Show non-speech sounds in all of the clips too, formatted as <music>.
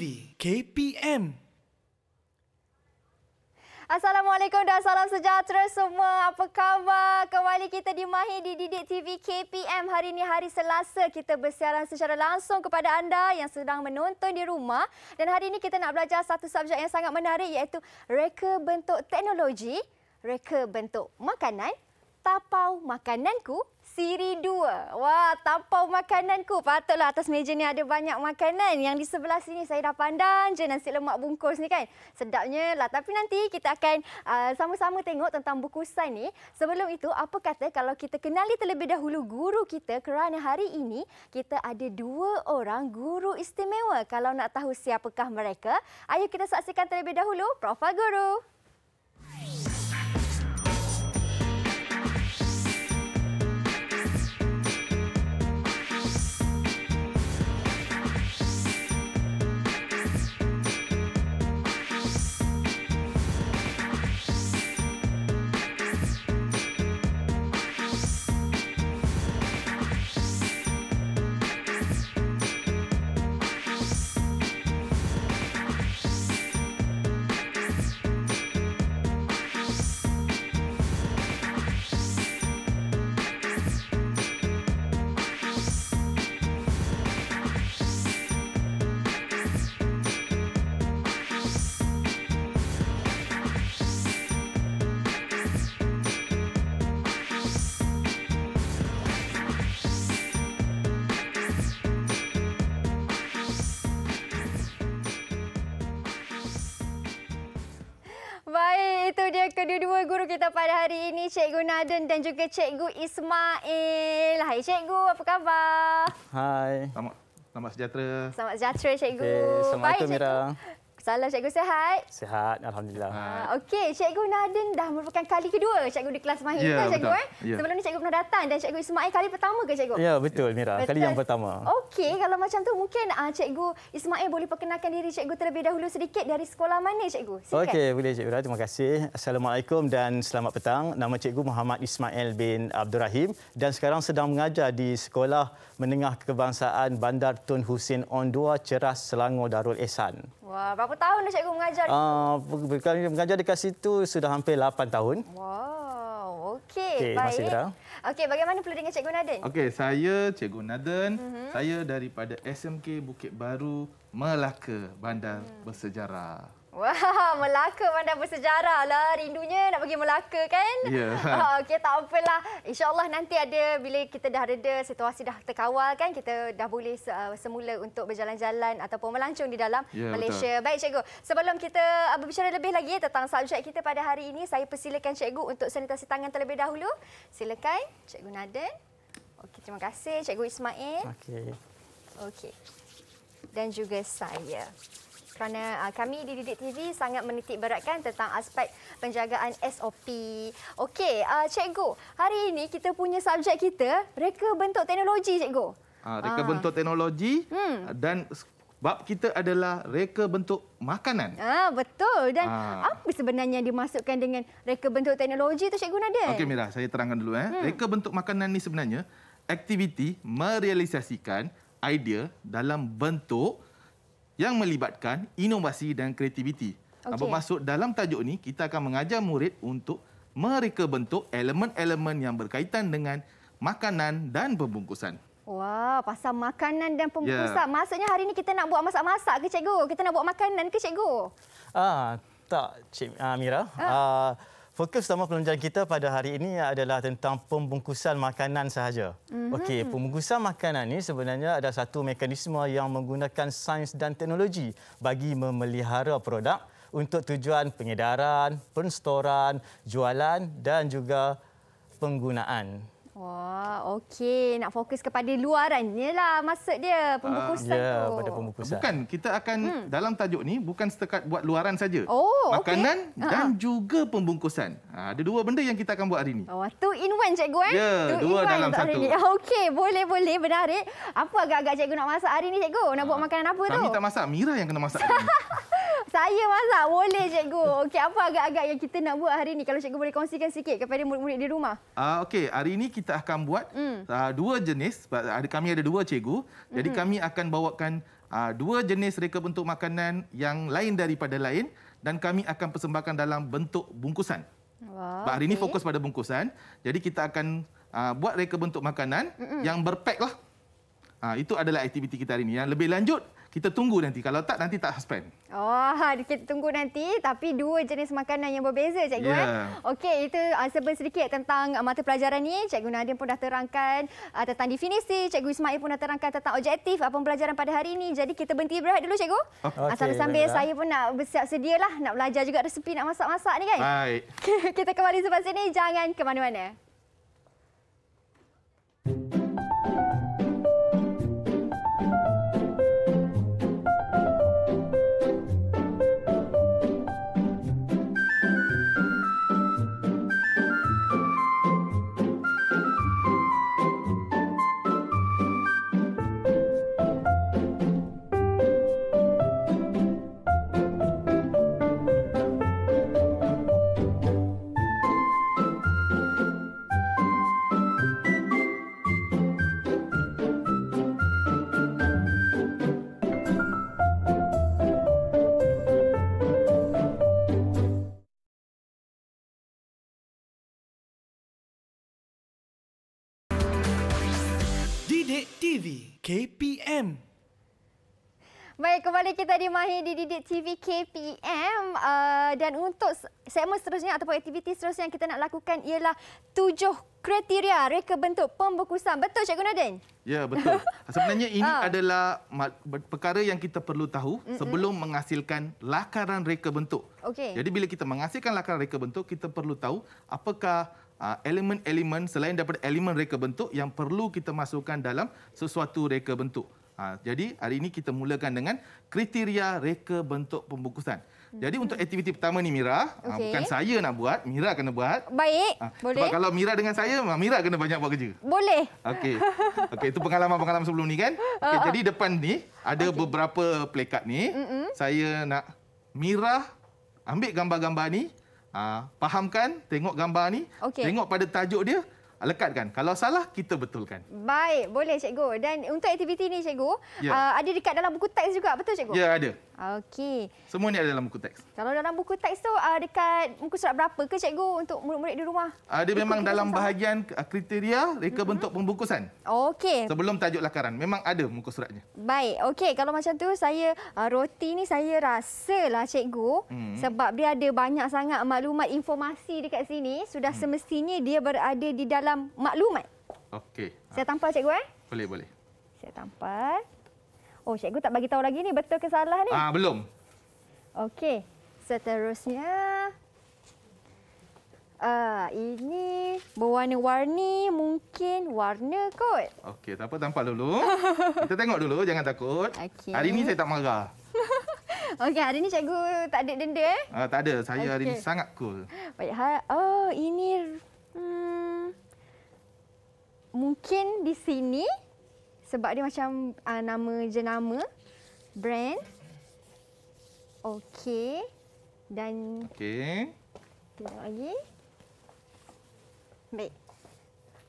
TV KPM. Assalamualaikum dan salam sejahtera semua. Apa khabar? Kembali kita di Mahi di Didik TV KPM. Hari ini hari Selasa kita bersiaran secara langsung kepada anda yang sedang menonton di rumah. Dan hari ini kita nak belajar satu subjek yang sangat menarik iaitu reka bentuk teknologi, reka bentuk makanan, tapau makananku siri dua. Wah, tampau makananku. Patutlah atas meja ni ada banyak makanan. Yang di sebelah sini saya dah pandang je nasi lemak bungkus ni kan. Sedapnya lah. Tapi nanti kita akan uh, sama-sama uh, tengok tentang buku bukusan ni. Sebelum itu, apa kata kalau kita kenali terlebih dahulu guru kita kerana hari ini kita ada dua orang guru istimewa. Kalau nak tahu siapakah mereka, ayo kita saksikan terlebih dahulu Profa Guru. Guru. guru kita pada hari ini Cikgu Nadun dan juga Cikgu Ismail. Hai Cikgu, apa khabar? Hai. Selamat selamat sejahtera. Selamat sejahtera Cikgu. Okay, selamat Bye, Cikgu. Mira. Salam Cikgu sehat. Sehat, Alhamdulillah. Ah, okey, Cikgu Nadin dah merupakan kali kedua Cikgu di kelas Mahir. Ya, kan, Cikgu, eh? ya. Sebelum ni Cikgu pernah datang dan Cikgu Ismail kali pertama ke Cikgu? Ya, betul Mira. Betul. Kali yang pertama. Okey, kalau macam tu mungkin ah, Cikgu Ismail boleh perkenalkan diri Cikgu terlebih dahulu sedikit dari sekolah mana Cikgu? Okey, boleh Cikgu. Terima kasih. Assalamualaikum dan selamat petang. Nama Cikgu Muhammad Ismail bin Abdul Rahim dan sekarang sedang mengajar di sekolah Menengah Kebangsaan Bandar Tun Hussein Husin Ondua Ceras Selangor Darul Ehsan. Wah, berapa tahun dah cikgu mengajar? Ah, uh, mengajar dekat situ sudah hampir 8 tahun. Wow, okey. Okay, baik. Masih Okey, bagaimana pula dengan cikgu Naden? Okey, saya cikgu Naden. Uh-huh. Saya daripada SMK Bukit Baru Melaka Bandar hmm. Bersejarah. Wah, Melaka bandar bersejarah lah. Rindunya nak pergi Melaka kan? Ya. Yeah. <laughs> Oh, Okey, tak apalah. InsyaAllah nanti ada bila kita dah reda, situasi dah terkawal kan? Kita dah boleh ah, semula untuk berjalan-jalan ataupun melancong di dalam yeah, ya, Malaysia. Betul. Baik, Cikgu. Sebelum kita ah, berbicara lebih lagi tentang subjek kita pada hari ini, saya persilakan Cikgu untuk sanitasi tangan terlebih dahulu. Silakan, Cikgu Naden. Okey, terima kasih. Cikgu Ismail. Okey. Okey. Dan juga saya kerana uh, kami di Didik TV sangat menitik beratkan tentang aspek penjagaan SOP. Okey, uh, cikgu, hari ini kita punya subjek kita reka bentuk teknologi, cikgu. Ha, reka ha. bentuk teknologi hmm. dan bab kita adalah reka bentuk makanan. Ah ha, Betul. Dan ha. apa sebenarnya yang dimasukkan dengan reka bentuk teknologi itu, Cikgu Nadir? Okey, Mira. Saya terangkan dulu. Eh. Hmm. Reka bentuk makanan ni sebenarnya aktiviti merealisasikan idea dalam bentuk yang melibatkan inovasi dan kreativiti. Okay. Bermaksud dalam tajuk ini, kita akan mengajar murid untuk mereka bentuk elemen-elemen yang berkaitan dengan makanan dan pembungkusan. Wah, wow, pasal makanan dan pembungkusan. Yeah. Maksudnya hari ini kita nak buat masak-masak ke, cikgu? Kita nak buat makanan ke, cikgu? Ah, tak, Cik Amira. Ah, ah. Ah, Fokus utama pembelajaran kita pada hari ini adalah tentang pembungkusan makanan sahaja. Mm-hmm. Okey, pembungkusan makanan ini sebenarnya ada satu mekanisme yang menggunakan sains dan teknologi bagi memelihara produk untuk tujuan pengedaran, penstoran, jualan dan juga penggunaan. Wah, okey. Nak fokus kepada luarannya lah maksud dia, ah, pembukusan uh, ya, yeah, tu. pada pembukusan. Bukan, kita akan hmm. dalam tajuk ni bukan setakat buat luaran saja. Oh, Makanan okay. Ha, ha. dan uh-huh. juga pembungkusan. Ha, ada dua benda yang kita akan buat hari ini. Oh, two in one, cikgu. Eh? Ya, yeah, dua dalam satu. <laughs> Okey, boleh-boleh. Menarik. Apa agak-agak cikgu nak masak hari ni, cikgu? Nak uh, buat makanan apa tu? Kami tak masak. Mira yang kena masak hari ni. <laughs> Saya masak boleh cikgu. Okey apa agak-agak yang kita nak buat hari ini? Kalau cikgu boleh kongsikan sikit kepada murid-murid di rumah. Ah uh, okey, hari ini kita akan buat mm. uh, dua jenis. Ada kami ada dua cikgu. Jadi mm. kami akan bawakan uh, dua jenis reka bentuk makanan yang lain daripada lain dan kami akan persembahkan dalam bentuk bungkusan. Wah. Wow, hari ini fokus pada bungkusan. Jadi kita akan uh, buat reka bentuk makanan Mm-mm. yang berpack lah. Uh, itu adalah aktiviti kita hari ini. Yang lebih lanjut kita tunggu nanti. Kalau tak, nanti tak suspend. Oh, <laughs> kita tunggu nanti. Tapi dua jenis makanan yang berbeza, Cikgu. Yeah. Kan? Ya. Okey, itu ah, sebelum sedikit tentang ah, mata pelajaran ini. Cikgu Nadim pun dah terangkan uh, tentang definisi. Cikgu Ismail pun dah terangkan tentang objektif apa pembelajaran pada hari ini. Jadi kita berhenti berehat dulu, Cikgu. Oh. Okay, Sambil-sambil saya pun nak bersiap sedia lah, nak belajar juga resepi nak masak-masak ni kan. Baik. <laughs> kita kembali selepas ini. Jangan ke mana-mana. Thank you. KPM. Baik, kembali kita di Mahi di Didik TV KPM uh, dan untuk segmen seterusnya ataupun aktiviti seterusnya yang kita nak lakukan ialah tujuh kriteria reka bentuk pembukusan. Betul Cikgu Nadin? Ya, betul. <laughs> Sebenarnya ini uh. adalah perkara yang kita perlu tahu mm -mm. sebelum menghasilkan lakaran reka bentuk. Okay. Jadi bila kita menghasilkan lakaran reka bentuk, kita perlu tahu apakah Ah, elemen-elemen selain daripada elemen reka bentuk yang perlu kita masukkan dalam sesuatu reka bentuk. Ah, jadi hari ini kita mulakan dengan kriteria reka bentuk pembungkusan. Jadi untuk hmm. aktiviti pertama ni Mira, ah, okay. bukan saya nak buat, Mira kena buat. Baik, ha, boleh. Sebab kalau Mira dengan saya, Mira kena banyak buat kerja. Boleh. Okey. Okay. itu pengalaman-pengalaman sebelum ni kan? Okay, uh, jadi depan ni ada okay. beberapa plekat ni. Mm-mm. Saya nak Mira ambil gambar-gambar ni. Uh, fahamkan, tengok gambar ni, okay. tengok pada tajuk dia, lekatkan. Kalau salah, kita betulkan. Baik, boleh cikgu. Dan untuk aktiviti ni cikgu, yeah. Ya. uh, ada dekat dalam buku teks juga, betul cikgu? Ya, yeah, ada. Okey. Semua ni ada dalam buku teks. Kalau dalam buku teks tu uh, dekat muka surat berapa ke cikgu untuk murid-murid di rumah? Uh, dia memang dalam sama. bahagian uh, kriteria reka mm-hmm. bentuk pembungkusan. Okey. Sebelum tajuk lakaran memang ada muka suratnya. Baik. Okey, kalau macam tu saya uh, roti ni saya rasalah cikgu hmm sebab dia ada banyak sangat maklumat informasi dekat sini sudah hmm semestinya dia berada di dalam maklumat. Okey. Saya tampal cikgu eh? Boleh, boleh. Saya tampal. Oh, cikgu tak bagi tahu lagi ni betul ke salah ni? Ah, uh, belum. Okey. Seterusnya Ah, uh, ini berwarna-warni mungkin warna kot. Okey, tak apa tampak dulu. <laughs> Kita tengok dulu jangan takut. Okay. Hari ini saya tak marah. <laughs> Okey, hari ini cikgu tak ada denda eh? Uh, tak ada. Saya okay. hari ini sangat cool. Baik. Ha oh, ini hmm, mungkin di sini sebab dia macam uh, nama jenama. Brand. Okey. Dan... Okey. Tengok lagi. Baik.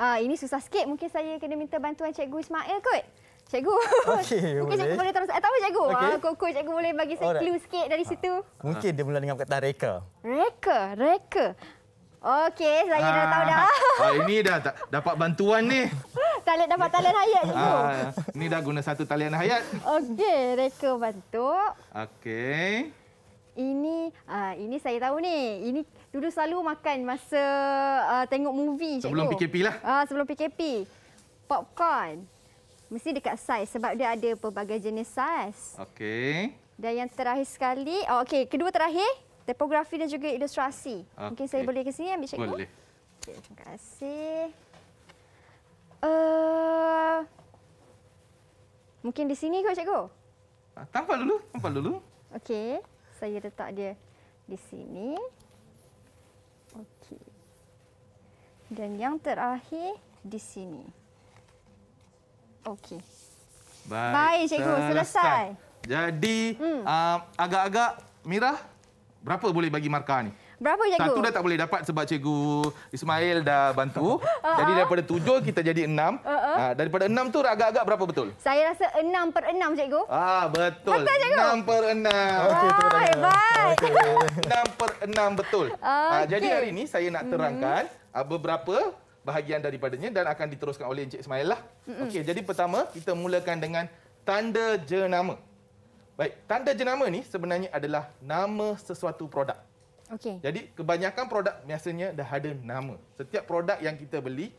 Uh, ini susah sikit. Mungkin saya kena minta bantuan Cikgu Ismail kot. Cikgu. Okey, <laughs> boleh. Mungkin Cikgu boleh terus. Eh, tak apa Cikgu. Okay. Uh, ah, Koko Cikgu boleh bagi saya Alright. clue sikit dari situ. Mungkin dia mula dengan kata reka. Reka, reka. Okey, saya ha. dah tahu dah. Ah ini dah dapat bantuan ni. <laughs> talian dapat talian hayat je tu. Ah, ni dah guna satu talian hayat. Okey, reka bantu. Okey. Ini uh, ini saya tahu ni. Ini dulu selalu makan masa uh, tengok movie cikgu. Sebelum PKP lah. Ah uh, sebelum PKP. Popcorn. Mesti dekat saiz sebab dia ada pelbagai jenis saiz. Okey. Dan yang terakhir sekali, oh, okey, kedua terakhir, tipografi dan juga ilustrasi. Okay. Mungkin saya boleh ke sini ambil cikgu? Boleh. Okay, terima kasih. Eh, mungkin di sini kot cikgu. Ah, tampal dulu, tampal dulu. Okey, saya letak dia di sini. Okey. Dan yang terakhir di sini. Okey. Baik, Baik cikgu, selesai. Jadi hmm. uh, agak-agak Mira berapa boleh bagi markah ni? Berapa cikgu? Satu dah tak boleh dapat sebab cikgu Ismail dah bantu. Uh-huh. Jadi daripada tujuh kita jadi enam. Uh-huh. Ah, daripada enam tu agak-agak berapa betul? Saya rasa enam per enam cikgu. Ah betul. Betul cikgu? Enam per enam. Okay, Wah hebat. Enam per enam betul. Ah, okay. Uh, jadi hari ini saya nak mm-hmm. terangkan uh, beberapa bahagian daripadanya dan akan diteruskan oleh Encik Ismail lah. Uh-huh. Okey jadi pertama kita mulakan dengan tanda jenama. Baik, tanda jenama ni sebenarnya adalah nama sesuatu produk. Okay. Jadi kebanyakan produk biasanya dah ada nama. Setiap produk yang kita beli,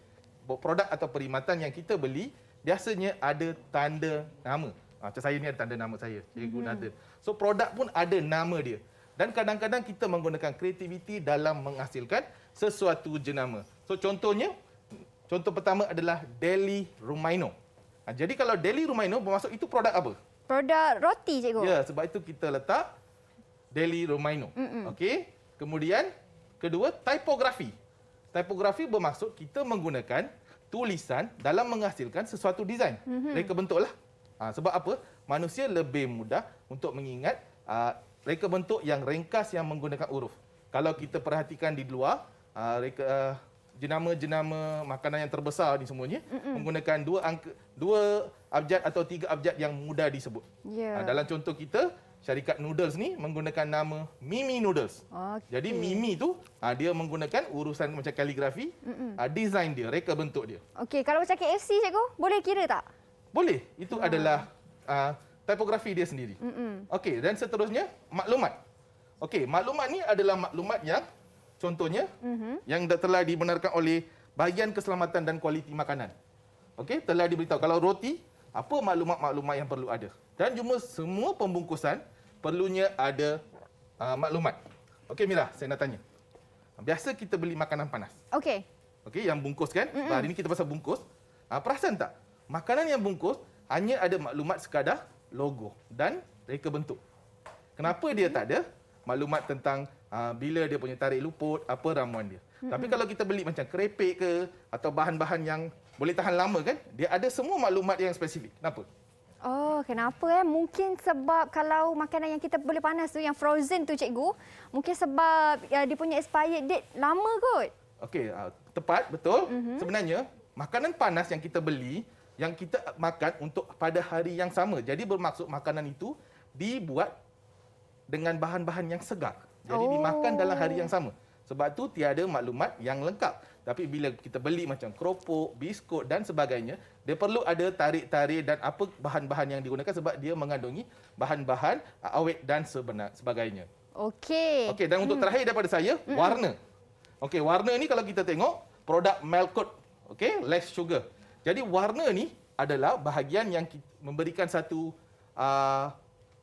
produk atau perkhidmatan yang kita beli biasanya ada tanda nama. Ha, macam saya ni ada tanda nama saya, cikgu guna hmm. ada. So produk pun ada nama dia. Dan kadang-kadang kita menggunakan kreativiti dalam menghasilkan sesuatu jenama. So contohnya, contoh pertama adalah Deli Rumaino. Ha, jadi kalau Deli Rumaino bermaksud itu produk apa? Produk roti cikgu. Ya, sebab itu kita letak Deli Rumaino. Okey. Kemudian kedua typography. Typography bermaksud kita menggunakan tulisan dalam menghasilkan sesuatu desain Mm-hmm. Reka bentuklah. Ha, sebab apa? Manusia lebih mudah untuk mengingat ha, reka bentuk yang ringkas yang menggunakan huruf. Kalau kita perhatikan di luar, ha, reka ha, jenama-jenama makanan yang terbesar ini semuanya Mm-mm. menggunakan dua angka dua abjad atau tiga abjad yang mudah disebut. Yeah. Ha, ya. dalam contoh kita syarikat noodles ni menggunakan nama Mimi Noodles. Okay. Jadi Mimi tu ah, dia menggunakan urusan macam kaligrafi, uh, design dia, reka bentuk dia. Okey, kalau macam KFC cikgu, boleh kira tak? Boleh. Itu hmm. adalah uh, tipografi dia sendiri. Okey, dan seterusnya maklumat. Okey, maklumat ni adalah maklumat yang contohnya mm-hmm. yang telah dibenarkan oleh bahagian keselamatan dan kualiti makanan. Okey, telah diberitahu kalau roti apa maklumat-maklumat yang perlu ada. Dan cuma semua pembungkusan perlunya ada uh, maklumat. Okey Mira, saya nak tanya. Biasa kita beli makanan panas. Okey. Okey, yang bungkus kan? Mm-mm. Hari ini kita pasal bungkus. Uh, perasan tak? Makanan yang bungkus hanya ada maklumat sekadar logo dan reka bentuk. Kenapa dia tak ada maklumat tentang uh, bila dia punya tarik luput, apa ramuan dia. Mm-mm. Tapi kalau kita beli macam kerepek ke atau bahan-bahan yang boleh tahan lama kan? Dia ada semua maklumat yang spesifik. Kenapa? Oh, kenapa eh? Mungkin sebab kalau makanan yang kita boleh panas tu yang frozen tu cikgu, mungkin sebab ya, dia punya expired date lama kot. Okey, uh, tepat betul. Mm-hmm. Sebenarnya makanan panas yang kita beli yang kita makan untuk pada hari yang sama. Jadi bermaksud makanan itu dibuat dengan bahan-bahan yang segar. Jadi oh. dimakan dalam hari yang oh. sama. Sebab tu tiada maklumat yang lengkap. Tapi bila kita beli macam keropok, biskut dan sebagainya, dia perlu ada tarik-tarik dan apa bahan-bahan yang digunakan sebab dia mengandungi bahan-bahan awet dan sebenar, sebagainya. Okey. Okey dan untuk hmm. terakhir daripada saya, mm. warna. Okey, warna ni kalau kita tengok produk Melcot, okey, less sugar. Jadi warna ni adalah bahagian yang memberikan satu uh,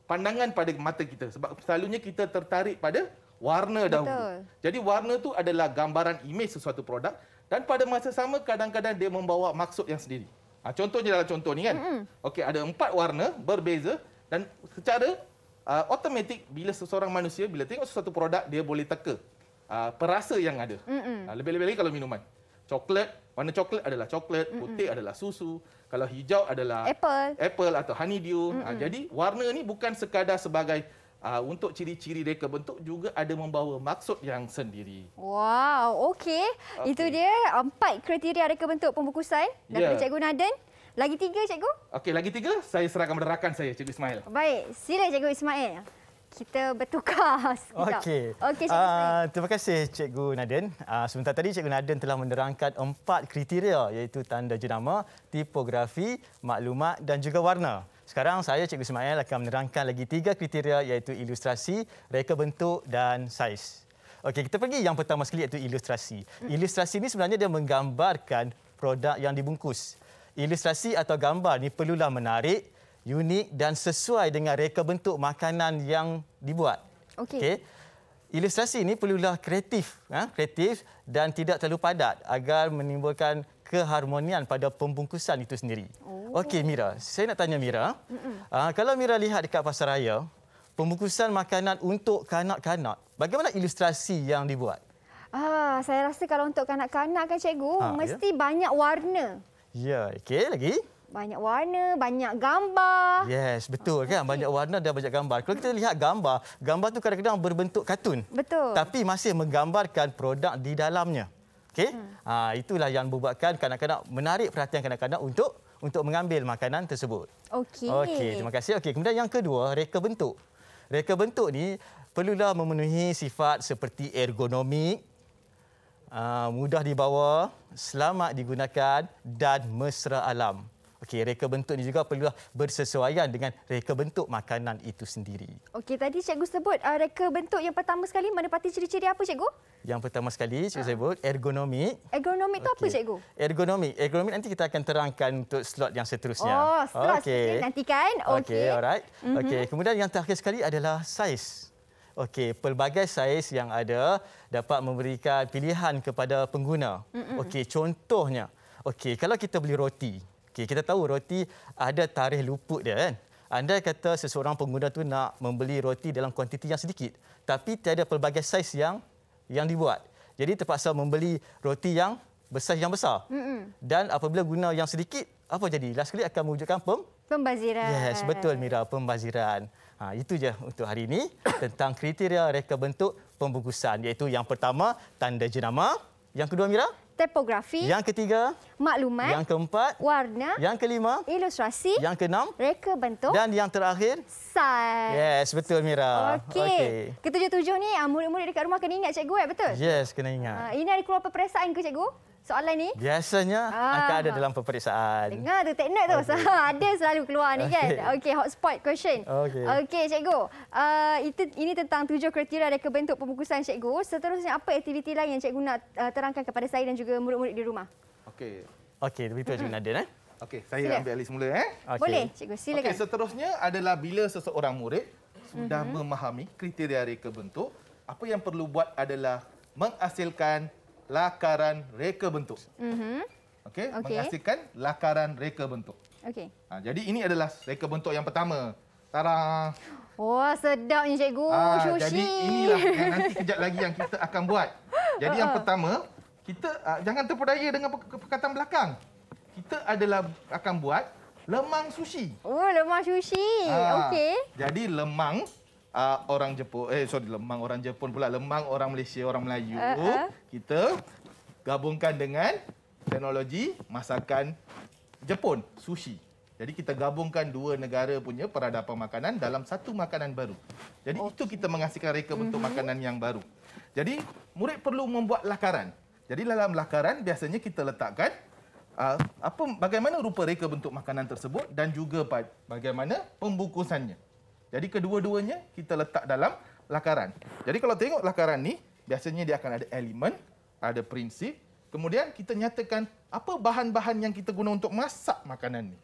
pandangan pada mata kita sebab selalunya kita tertarik pada warna dahulu. Jadi warna tu adalah gambaran imej sesuatu produk dan pada masa sama kadang-kadang dia membawa maksud yang sendiri. Ha, contohnya dalam contoh ni kan. Mm-hmm. Okey ada empat warna berbeza dan secara uh, automatik bila seseorang manusia bila tengok sesuatu produk dia boleh teka uh, perasa yang ada. Mm-hmm. Uh, lebih-lebih lagi kalau minuman. Coklat, warna coklat adalah coklat, mm-hmm. putih adalah susu, kalau hijau adalah apple, apple atau honeydew. Mm-hmm. Ha, jadi warna ni bukan sekadar sebagai Uh, untuk ciri-ciri reka bentuk juga ada membawa maksud yang sendiri. Wow, okey. Okay. Itu dia empat kriteria reka bentuk pembukusan daripada yeah. Cikgu Naden. Lagi tiga, Cikgu. Okey, lagi tiga. Saya serahkan kepada rakan saya, Cikgu Ismail. Baik, sila Cikgu Ismail. Kita bertukar <laughs> sekejap. Okey. Okey, Cikgu uh, Terima kasih, Cikgu Naden. Uh, sebentar tadi, Cikgu Naden telah menerangkan empat kriteria iaitu tanda jenama, tipografi, maklumat dan juga warna. Sekarang saya Cikgu Ismail akan menerangkan lagi tiga kriteria iaitu ilustrasi, reka bentuk dan saiz. Okey, kita pergi yang pertama sekali iaitu ilustrasi. Ilustrasi ini sebenarnya dia menggambarkan produk yang dibungkus. Ilustrasi atau gambar ni perlulah menarik, unik dan sesuai dengan reka bentuk makanan yang dibuat. Okey. Okay. Ilustrasi ini perlulah kreatif, ha? kreatif dan tidak terlalu padat agar menimbulkan keharmonian pada pembungkusan itu sendiri. Oh. Okey Mira, saya nak tanya Mira. Uh, kalau Mira lihat dekat pasaraya, pembukusan makanan untuk kanak-kanak, bagaimana ilustrasi yang dibuat? Ah, saya rasa kalau untuk kanak-kanak kan cikgu, ha, mesti ya? banyak warna. Ya, okey lagi. Banyak warna, banyak gambar. Yes, betul kan? Banyak warna dan banyak gambar. Kalau kita lihat gambar, gambar tu kadang-kadang berbentuk kartun. Betul. Tapi masih menggambarkan produk di dalamnya. Okey? Hmm. Ha, itulah yang membuatkan kanak-kanak menarik perhatian kanak-kanak untuk untuk mengambil makanan tersebut. Okey. Okey, terima kasih. Okey, kemudian yang kedua, reka bentuk. Reka bentuk ni perlulah memenuhi sifat seperti ergonomik, ah, mudah dibawa, selamat digunakan dan mesra alam. Okey, reka bentuk ini juga perlu bersesuaian dengan reka bentuk makanan itu sendiri. Okey, tadi cikgu sebut uh, reka bentuk yang pertama sekali menepati ciri-ciri apa cikgu? Yang pertama sekali cikgu ha. sebut ergonomi. Ergonomi itu okay. apa cikgu? Ergonomi. Ergonomi nanti kita akan terangkan untuk slot yang seterusnya. Oh, slot okay. nanti kan? Okey. Okey, alright. Mm-hmm. Okey, kemudian yang terakhir sekali adalah saiz. Okey, pelbagai saiz yang ada dapat memberikan pilihan kepada pengguna. Mm-hmm. Okey, contohnya. Okey, kalau kita beli roti, Okey, kita tahu roti ada tarikh luput dia kan. Anda kata seseorang pengguna tu nak membeli roti dalam kuantiti yang sedikit tapi tiada pelbagai saiz yang yang dibuat. Jadi terpaksa membeli roti yang besar yang besar. Mm-mm. Dan apabila guna yang sedikit, apa jadi? Last kali akan mewujudkan pem pembaziran. Yes, betul Mira, pembaziran. Ha, itu je untuk hari ini <coughs> tentang kriteria reka bentuk pembungkusan iaitu yang pertama tanda jenama, yang kedua Mira? Topografi. Yang ketiga. Maklumat. Yang keempat. Warna. Yang kelima. Ilustrasi. Yang keenam. Reka bentuk. Dan yang terakhir. Sains. Yes, betul Mira. Okey. Okay. Ketujuh-tujuh ni ah, murid-murid dekat rumah kena ingat cikgu, eh? betul? Yes, kena ingat. Uh, ini ada keluar perasaan ke cikgu? soalan ni biasanya ah. akan ada dalam peperiksaan. Dengar tu teknik tu. Okay. ada selalu keluar ni kan. Okey, hotspot question. Okey. Okey, cikgu. Uh, itu ini tentang tujuh kriteria dari kebentuk pembungkusan cikgu. Seterusnya apa aktiviti lain yang cikgu nak uh, terangkan kepada saya dan juga murid-murid di rumah? Okey. Okey, begitu cikgu Nadin eh. Okey, saya Sila. ambil alih semula eh. Okay. Boleh, cikgu. Silakan. Okey, seterusnya adalah bila seseorang murid sudah mm -hmm. memahami kriteria dari kebentuk, apa yang perlu buat adalah menghasilkan lakaran reka bentuk. Mm-hmm. Okey, okay. menghasilkan lakaran reka bentuk. Okey. Ha, jadi ini adalah reka bentuk yang pertama. Tarang. Wah, sedapnya cikgu. Ha, Sushi. Jadi inilah yang nanti kejap lagi yang kita akan buat. Jadi yang ha. pertama, kita uh, jangan terpedaya dengan perkataan belakang. Kita adalah akan buat lemang sushi. Oh, lemang sushi. Ha, Okey. Jadi lemang uh, orang Jepun, eh sorry lemang orang Jepun pula, lemang orang Malaysia, orang Melayu. Uh, uh. Kita gabungkan dengan teknologi masakan Jepun, sushi. Jadi kita gabungkan dua negara punya peradaban makanan dalam satu makanan baru. Jadi okay. Oh. itu kita menghasilkan reka bentuk uh-huh. Mhm. makanan yang baru. Jadi murid perlu membuat lakaran. Jadi dalam lakaran biasanya kita letakkan uh, apa bagaimana rupa reka bentuk makanan tersebut dan juga bagaimana pembungkusannya. Jadi kedua-duanya kita letak dalam lakaran. Jadi kalau tengok lakaran ni, biasanya dia akan ada elemen, ada prinsip. Kemudian kita nyatakan apa bahan-bahan yang kita guna untuk masak makanan ni.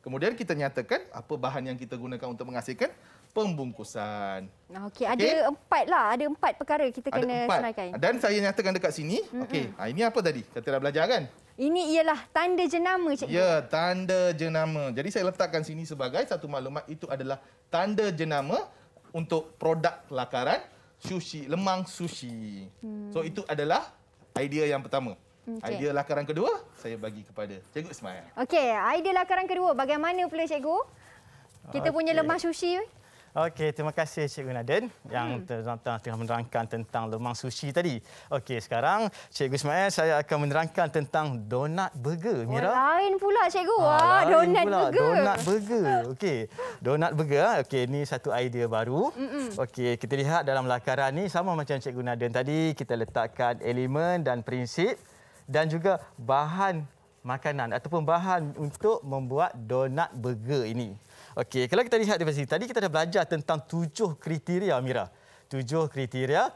Kemudian kita nyatakan apa bahan yang kita gunakan untuk menghasilkan pembungkusan. Okey, ada empat lah. Ada empat perkara kita ada kena empat. senaikan. Dan saya nyatakan dekat sini. Mm -hmm. Okey, ah, ini apa tadi? Kita dah belajar kan? Ini ialah tanda jenama cikgu. Ya, tanda jenama. Jadi saya letakkan sini sebagai satu maklumat itu adalah tanda jenama untuk produk lakaran sushi, lemang sushi. Hmm. So itu adalah idea yang pertama. Okay. Idea lakaran kedua saya bagi kepada Cikgu Ismail. Okey, idea lakaran kedua bagaimana pula cikgu? Kita okay. Ah, punya lemang sushi. Okey, terima kasih Cikgu Naden yang hmm. telah menerangkan tentang lemang sushi tadi. Okey, sekarang Cikgu Ismail saya akan menerangkan tentang donat burger. Oh, Mira. Wah, lain pula Cikgu. Ha, ah, lain donat pula. burger. Donat burger. Okey. Donat burger. Ah. Okey, ini satu idea baru. Okey, kita lihat dalam lakaran ni sama macam Cikgu Naden tadi, kita letakkan elemen dan prinsip dan juga bahan makanan ataupun bahan untuk membuat donat burger ini. Okey, kalau kita lihat di sini, tadi kita dah belajar tentang tujuh kriteria, Mira. Tujuh kriteria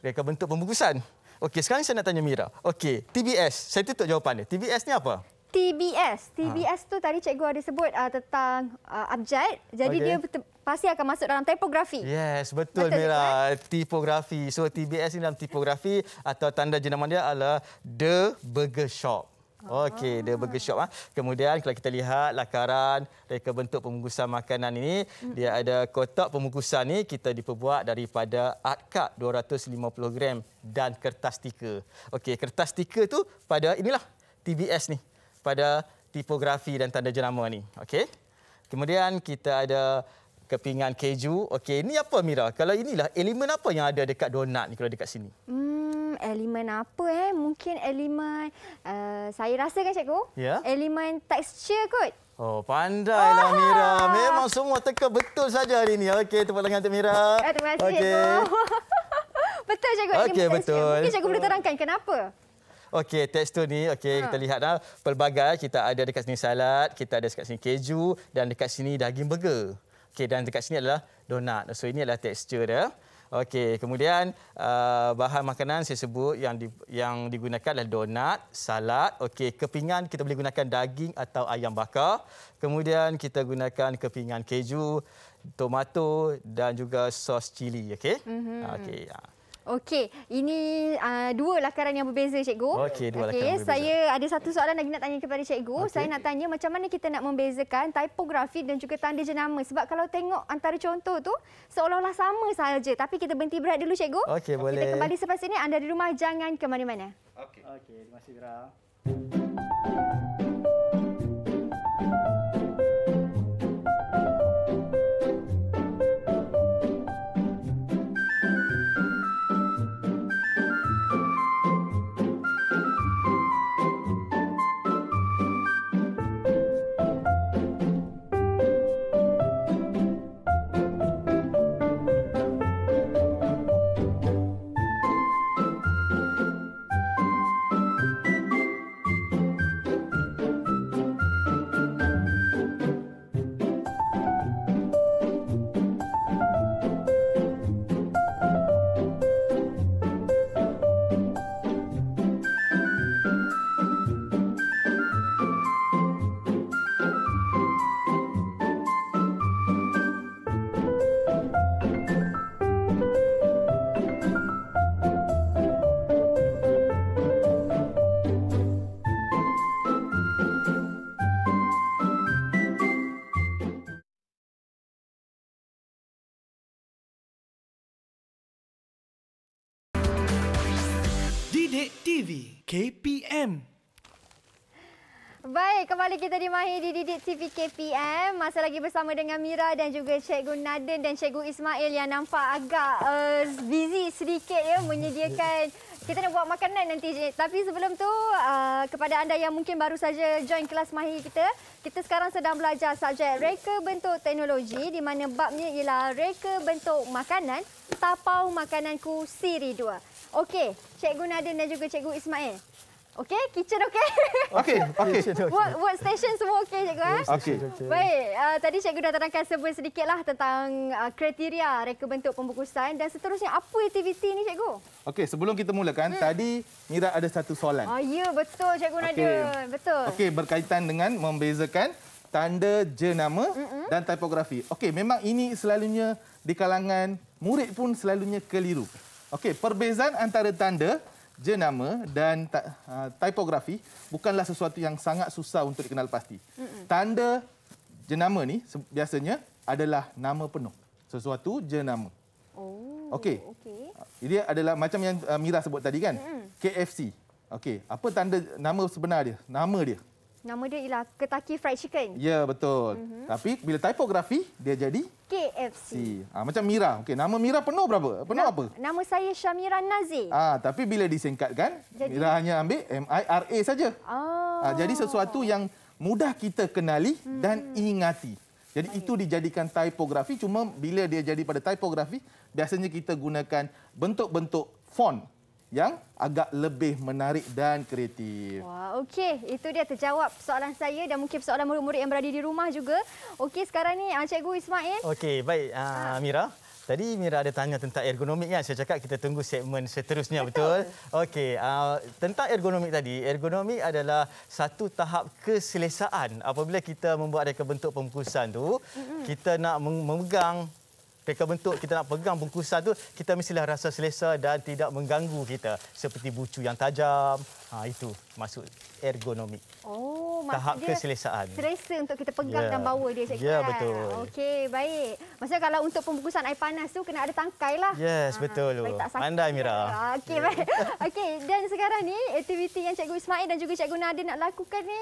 mereka bentuk pembungkusan. Okey, sekarang saya nak tanya Mira. Okey, TBS. Saya tutup jawapan dia. TBS ni apa? TBS. TBS ha. tu tadi cikgu ada sebut uh, tentang uh, abjad. Jadi okay. dia betul, pasti akan masuk dalam tipografi. Yes, betul, betul Mira. Eh? Tipografi. So TBS ni dalam tipografi atau tanda jenama dia adalah The Burger Shop. Okey, dia ah. burger shop ah. Kemudian kalau kita lihat lakaran reka bentuk pembungkusan makanan ini, hmm. dia ada kotak pembungkusan ni kita diperbuat daripada art card 250 gram dan kertas stiker. Okey, kertas stiker tu pada inilah TBS ni. Pada tipografi dan tanda jenama ni. Okey. Kemudian kita ada kepingan keju. Okey, ini apa Mira? Kalau inilah elemen apa yang ada dekat donat ni kalau dekat sini? Hmm, elemen apa eh? Mungkin elemen uh, saya rasa kan cikgu? Yeah? Elemen texture kot. Oh, pandai lah, Mira. Memang semua teka betul saja hari ini. Okey, tepuk tangan untuk Mira. Eh, terima kasih. Okay. <laughs> betul cikgu. Okey, betul. Mungkin cikgu boleh terangkan kenapa? Okey, tekstur ni, okey ha. kita lihat dah pelbagai kita ada dekat sini salad, kita ada dekat sini keju dan dekat sini daging burger. Okey dan dekat sini adalah donat. So ini adalah tekstur dia. Okey, kemudian uh, bahan makanan saya sebut yang di, yang digunakan adalah donat, salad. Okey, kepingan kita boleh gunakan daging atau ayam bakar. Kemudian kita gunakan kepingan keju, tomato dan juga sos cili, okey? Mm-hmm. Okey, ya. Okey, ini uh, dua lakaran yang berbeza cikgu. Okey, dua okay. lakaran. Saya berbeza. ada satu soalan lagi nak tanya kepada cikgu. Okay. Saya nak tanya macam mana kita nak membezakan typography dan juga tanda jenama sebab kalau tengok antara contoh tu seolah-olah sama saja. Tapi kita berhenti berat dulu cikgu. Okey, boleh. Kita kembali selepas ini anda di rumah jangan ke mana-mana. Okey. Okey, terima kasih Gra. Didik TV KPM Baik, kembali kita di Mahir di Didik TV KPM. Masih lagi bersama dengan Mira dan juga Cikgu Naden dan Cikgu Ismail yang nampak agak uh, busy sedikit ya menyediakan kita nak buat makanan nanti. Tapi sebelum tu uh, kepada anda yang mungkin baru saja join kelas Mahir kita, kita sekarang sedang belajar subjek reka bentuk teknologi di mana babnya ialah reka bentuk makanan tapau makananku siri Dua. Okey, Cikgu Nadine dan juga Cikgu Ismail. Okey, kitchen okey? Okey, <laughs> okey. Work, work station semua okey, Cikgu. Eh? Okey. Okay. Baik, uh, tadi Cikgu dah terangkan sebut sedikitlah tentang uh, kriteria reka bentuk pembukusan dan seterusnya apa aktiviti ini Cikgu? Okey, sebelum kita mulakan, hmm. tadi Mira ada satu soalan. Oh, ya, betul Cikgu okay. Nadia. Betul. Okey, berkaitan dengan membezakan tanda jenama mm -hmm. dan tipografi. Okey, memang ini selalunya di kalangan murid pun selalunya keliru. Okey, perbezaan antara tanda jenama dan ta- ah, tipografi bukanlah sesuatu yang sangat susah untuk dikenal pasti. Tanda jenama ni biasanya adalah nama penuh sesuatu jenama. Oh. Okey. Okey. Ah, Ini adalah macam yang uh, Mira sebut tadi kan? mm KFC. Okey, apa tanda nama sebenar dia? Nama dia. Nama dia ialah Ketaki Fried Chicken. Ya, betul. Mm-hmm. Tapi bila typografi, dia jadi? KFC. Ha, ah, macam Mira. Okey, nama Mira penuh berapa? Penuh Na- apa? Nama saya Syamira Nazir. Ah, ha, tapi bila disingkatkan, jadi... Mira hanya ambil M I R A saja. Ah. Ha, jadi sesuatu yang mudah kita kenali hmm. dan ingati. Jadi Baik. itu dijadikan typografi cuma bila dia jadi pada typografi, biasanya kita gunakan bentuk-bentuk font yang agak lebih menarik dan kreatif. Wah, okey, itu dia terjawab soalan saya dan mungkin soalan murid-murid yang berada di rumah juga. Okey, sekarang ni Cikgu Ismail. Okey, baik. Ah, ah Mira Tadi Mira ada tanya tentang ergonomik kan. Saya cakap kita tunggu segmen seterusnya, betul? betul? Okey, uh, tentang ergonomik tadi. Ergonomik adalah satu tahap keselesaan apabila kita membuat reka bentuk pembungkusan tu, mm-hmm. kita nak memegang Peka bentuk kita nak pegang bungkusan tu, kita mestilah rasa selesa dan tidak mengganggu kita. Seperti bucu yang tajam, ha, itu masuk ergonomik. Oh, maksud Tahap dia keselesaan. selesa untuk kita pegang yeah. dan bawa dia. Ya, yeah, betul. Okey, baik. Maksudnya kalau untuk pembungkusan air panas tu kena ada tangkai lah. Yes, ha, betul. Baik, Pandai, Mira. Ha, okey, yeah. baik. <laughs> Okey, dan sekarang ni aktiviti yang Cikgu Ismail dan juga Cikgu Nadir nak lakukan ni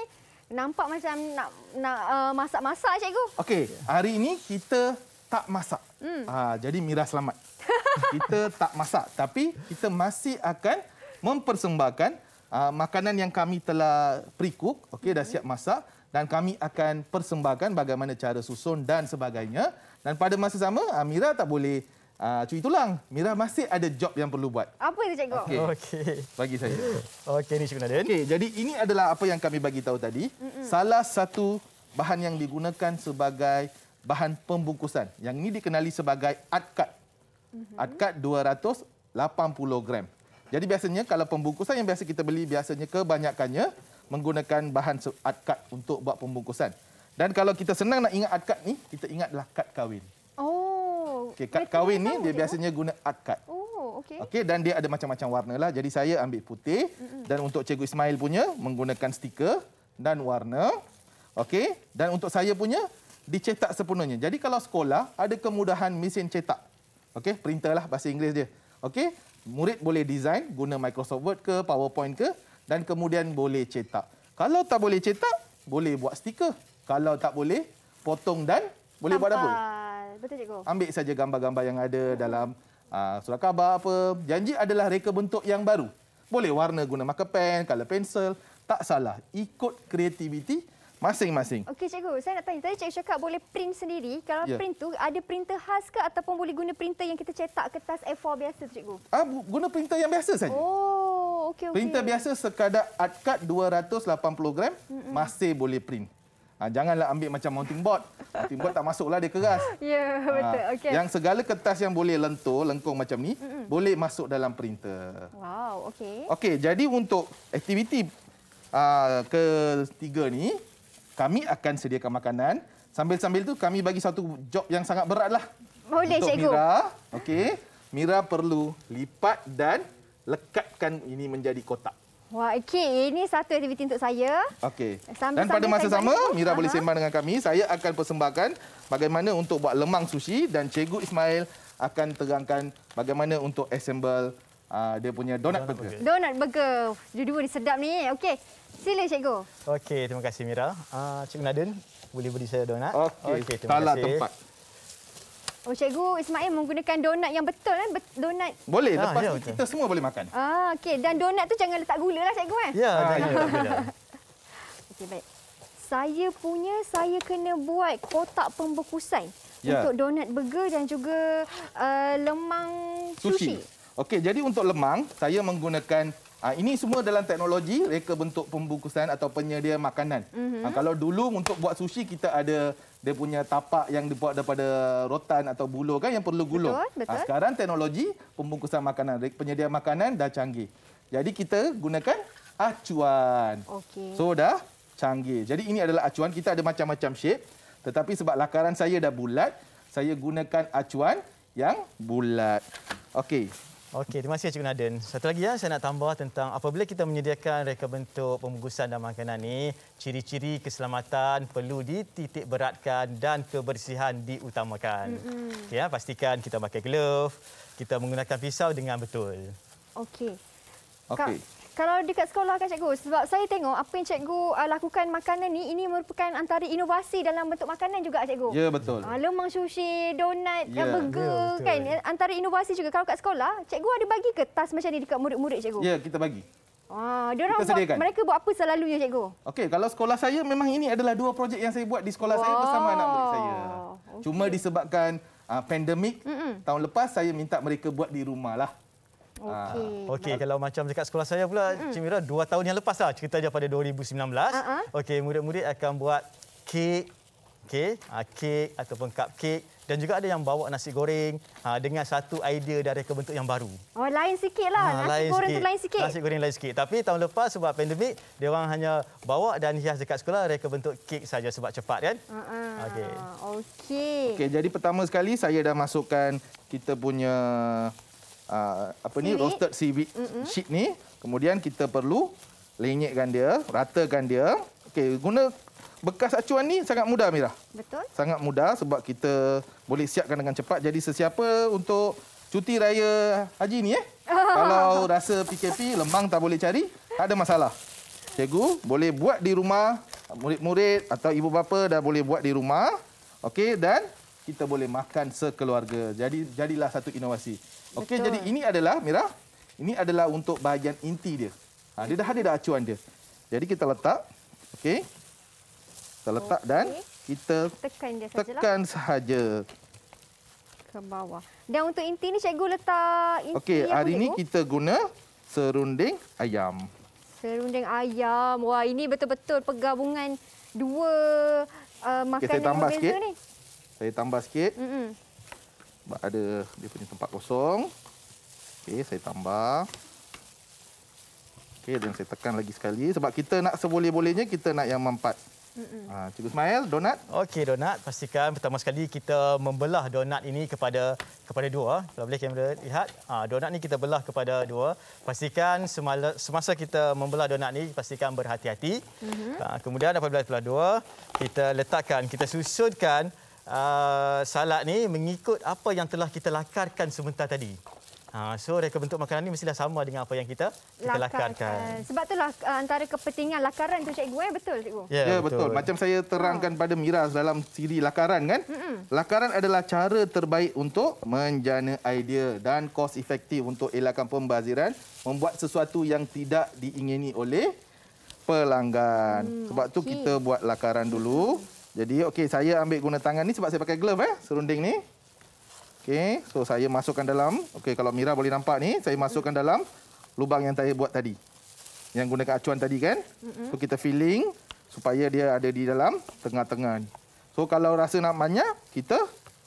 nampak macam nak nak uh, masak-masak, Cikgu. Okey, hari ini kita tak masak. Hmm. Ha, jadi miras selamat. <laughs> kita tak masak tapi kita masih akan mempersembahkan uh, makanan yang kami telah pre-cook, okey hmm. dah siap masak dan kami akan persembahkan bagaimana cara susun dan sebagainya. Dan pada masa sama uh, Mira tak boleh Uh, cuci tulang. Mira masih ada job yang perlu buat. Apa itu, Cikgu? Okey. Okay. Bagi saya. Okay, ini Cikgu Nadin. Okay, jadi ini adalah apa yang kami bagi tahu tadi. mm Salah satu bahan yang digunakan sebagai bahan pembungkusan. Yang ini dikenali sebagai adkat. Mhm. Adkat 280 gram. Jadi biasanya kalau pembungkusan yang biasa kita beli, biasanya kebanyakannya menggunakan bahan adkat untuk buat pembungkusan. Dan kalau kita senang nak ingat adkat ni, kita ingatlah kad kahwin. Oh. Okay, kad kahwin ni dia ya? biasanya guna adkat. Oh, okay. Okay, dan dia ada macam-macam warna lah. Jadi saya ambil putih Mm-mm. dan untuk Cikgu Ismail punya menggunakan stiker dan warna. Okay, dan untuk saya punya dicetak sepenuhnya. Jadi kalau sekolah ada kemudahan mesin cetak. Okey, printer lah bahasa Inggeris dia. Okey, murid boleh design guna Microsoft Word ke PowerPoint ke dan kemudian boleh cetak. Kalau tak boleh cetak, boleh buat stiker. Kalau tak boleh, potong dan boleh gambar. buat apa? Betul cikgu. Ambil saja gambar-gambar yang ada dalam uh, surat khabar apa. Janji adalah reka bentuk yang baru. Boleh warna guna marker pen, color pencil, tak salah. Ikut kreativiti. Masing-masing. Okey cikgu, saya nak tanya tadi cikgu cakap boleh print sendiri. Kalau ya. print tu ada printer khas ke ataupun boleh guna printer yang kita cetak kertas A4 biasa tu cikgu? Ah guna printer yang biasa saja. Oh, okey okey. Printer biasa sekadar art card 280 gram Mm-mm. masih boleh print. Ha, janganlah ambil macam mounting board. Mounting board tak masuklah dia keras. <laughs> Ya, yeah, betul. Ha, ah, okay. Yang segala kertas yang boleh lentur, lengkung macam ni, Mm-mm. boleh masuk dalam printer. Wow, okey. Okey, jadi untuk aktiviti uh, ketiga ni, kami akan sediakan makanan. Sambil-sambil tu kami bagi satu job yang sangat beratlah. Boleh untuk cikgu. Mira. Okay, Mira perlu lipat dan lekatkan ini menjadi kotak. Wah, okay, Ini satu aktiviti untuk saya. Okey. Dan pada masa sama, itu. Mira Aha. boleh sembang dengan kami. Saya akan persembahkan bagaimana untuk buat lemang sushi dan cikgu Ismail akan terangkan bagaimana untuk assemble uh, dia punya donut, donut burger. burger. Donut burger. Dua-dua ni sedap ni. Okey. Sila cikgu. Okey, terima kasih Mira. Ah uh, cikgu Naden boleh beri saya donut. Okey, okay, terima Salah tempat. Oh cikgu Ismail menggunakan donat yang betul kan? eh donat. Boleh ah, lepas ah, ya, tu kita semua boleh makan. Ah okey dan donat tu jangan letak gula lah cikgu eh. Ya. Ah, ya. <laughs> okey baik. Saya punya saya kena buat kotak pembekusan ya. untuk donat burger dan juga uh, lemang sushi. sushi. Okey, jadi untuk lemang, saya menggunakan Uh, ini semua dalam teknologi reka bentuk pembungkusan atau penyedia makanan. Mm-hmm. Uh, kalau dulu untuk buat sushi kita ada dia punya tapak yang dibuat daripada rotan atau bulu kan yang perlu gulung. Betul, betul. Uh, sekarang teknologi pembungkusan makanan penyedia makanan dah canggih. Jadi kita gunakan acuan. Okey. So dah canggih. Jadi ini adalah acuan kita ada macam-macam shape tetapi sebab lakaran saya dah bulat, saya gunakan acuan yang bulat. Okey. Okey, terima kasih Cikgu Naden. Satu lagi yang saya nak tambah tentang apabila kita menyediakan reka bentuk pembungkusan dan makanan ni, ciri-ciri keselamatan perlu dititik beratkan dan kebersihan diutamakan. Mm-hmm. ya, pastikan kita pakai glove, kita menggunakan pisau dengan betul. Okey. Okey. Kalau dekat sekolah kan cikgu sebab saya tengok apa yang cikgu uh, lakukan makanan ni ini merupakan antara inovasi dalam bentuk makanan juga cikgu. Ya betul. Uh, lemang sushi, donat, ya. Kan, burger ya, kan eh, antara inovasi juga. Kalau kat sekolah cikgu ada bagi ke tas macam ni dekat murid-murid cikgu? Ya kita bagi. Ah, dia orang buat, mereka buat apa selalunya cikgu? Okey, kalau sekolah saya memang ini adalah dua projek yang saya buat di sekolah wow. saya bersama anak murid saya. Oh, okay. Cuma disebabkan uh, pandemik, mm -mm. tahun lepas saya minta mereka buat di rumahlah. Okey. Ah, okey, kalau macam dekat sekolah saya pula, mm. Cik Mira, dua tahun yang lepas lah. Cerita saja pada 2019. Uh-huh. Okey, murid-murid akan buat kek. Okey, uh, ah, kek ataupun cupcake. Dan juga ada yang bawa nasi goreng uh, dengan satu idea dari kebentuk yang baru. Oh, lain sikit lah. Ha, nasi lain goreng sikit. lain sikit. Nasi goreng lain sikit. Tapi tahun lepas sebab pandemik, dia orang hanya bawa dan hias dekat sekolah reka bentuk kek saja sebab cepat kan? Uh-huh. Okey. Okey. Okey, jadi pertama sekali saya dah masukkan kita punya Ah, apa ni roasted seaweed mm-hmm. sheet ni. Kemudian kita perlu lenyekkan dia, ratakan dia. Okey, guna bekas acuan ni sangat mudah Mira. Betul. Sangat mudah sebab kita boleh siapkan dengan cepat. Jadi sesiapa untuk cuti raya haji ni eh. <laughs> Kalau rasa PKP lembang tak boleh cari, tak ada masalah. Cikgu boleh buat di rumah, murid-murid atau ibu bapa dah boleh buat di rumah. Okey dan kita boleh makan sekeluarga. Jadi jadilah satu inovasi. Okey, jadi ini adalah Mira. Ini adalah untuk bahagian inti dia. Ha, dia dah ada dah acuan dia. Jadi kita letak. Okey. Kita letak okay. dan kita tekan dia sajalah. Tekan sahaja. Ke bawah. Dan untuk inti ni cikgu letak inti. Okey, hari ini kita guna serunding ayam. Serunding ayam. Wah, ini betul-betul pergabungan dua uh, makanan okay, yang berbeza ni. Saya tambah sikit. Mm-mm. Sebab ada dia punya tempat kosong. Okey, saya tambah. Okey, dan saya tekan lagi sekali. Sebab kita nak seboleh-bolehnya, kita nak yang mampat. Ha, Cikgu Ismail, donat. Okey, donat. Pastikan pertama sekali kita membelah donat ini kepada kepada dua. Kalau boleh kamera lihat, ha, donat ni kita belah kepada dua. Pastikan semala, semasa kita membelah donat ini, pastikan berhati-hati. Mm-hmm. Ha, kemudian apabila belah dua, kita letakkan, kita susunkan uh, ah, salad ni mengikut apa yang telah kita lakarkan sebentar tadi. Ha, so reka bentuk makanan ni mestilah sama dengan apa yang kita kita lakarkan. lakarkan. Sebab itulah uh, ah, antara kepentingan lakaran tu cikgu eh betul cikgu. Ya yeah, yeah, betul. betul. Macam saya terangkan oh. pada Miras dalam siri lakaran kan. Mm-mm. Lakaran adalah cara terbaik untuk menjana idea dan kos efektif untuk elakkan pembaziran, membuat sesuatu yang tidak diingini oleh pelanggan. Mm, Sebab okay. tu kita buat lakaran dulu. Jadi okey saya ambil guna tangan ni sebab saya pakai glove eh serunding ni. Okey, so saya masukkan dalam. Okey, kalau Mira boleh nampak ni, saya masukkan dalam lubang yang saya buat tadi. Yang gunakan acuan tadi kan? So kita filling supaya dia ada di dalam tengah-tengah ni. So kalau rasa nak banyak, kita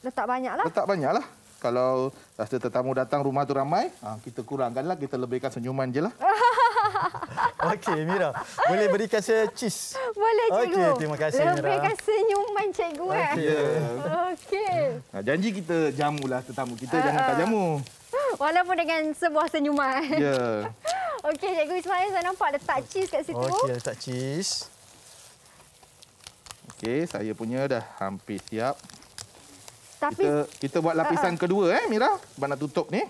letak banyaklah. Letak banyaklah. Kalau rasa tetamu datang rumah tu ramai, ah, kita kurangkanlah, kita lebihkan senyuman je lah. <laughs> <laughs> Okey, Mira. Boleh berikan saya cheese? Boleh, Cikgu. Okey, terima kasih, Lebih Mira. Lebih kasih nyuman, Cikgu. Eh? Okey. Okay. Okay. Nah, janji kita jamulah tetamu kita. Uh, jangan tak ah. jamu. Walaupun dengan sebuah senyuman. <laughs> Ya. Yeah. Okey, Cikgu Ismail, saya nampak tak cheese kat situ. Okey, tak cheese. Okey, saya punya dah hampir siap. Tapi, kita, kita buat lapisan uh, kedua, eh, Mira. Sebab tutup ni.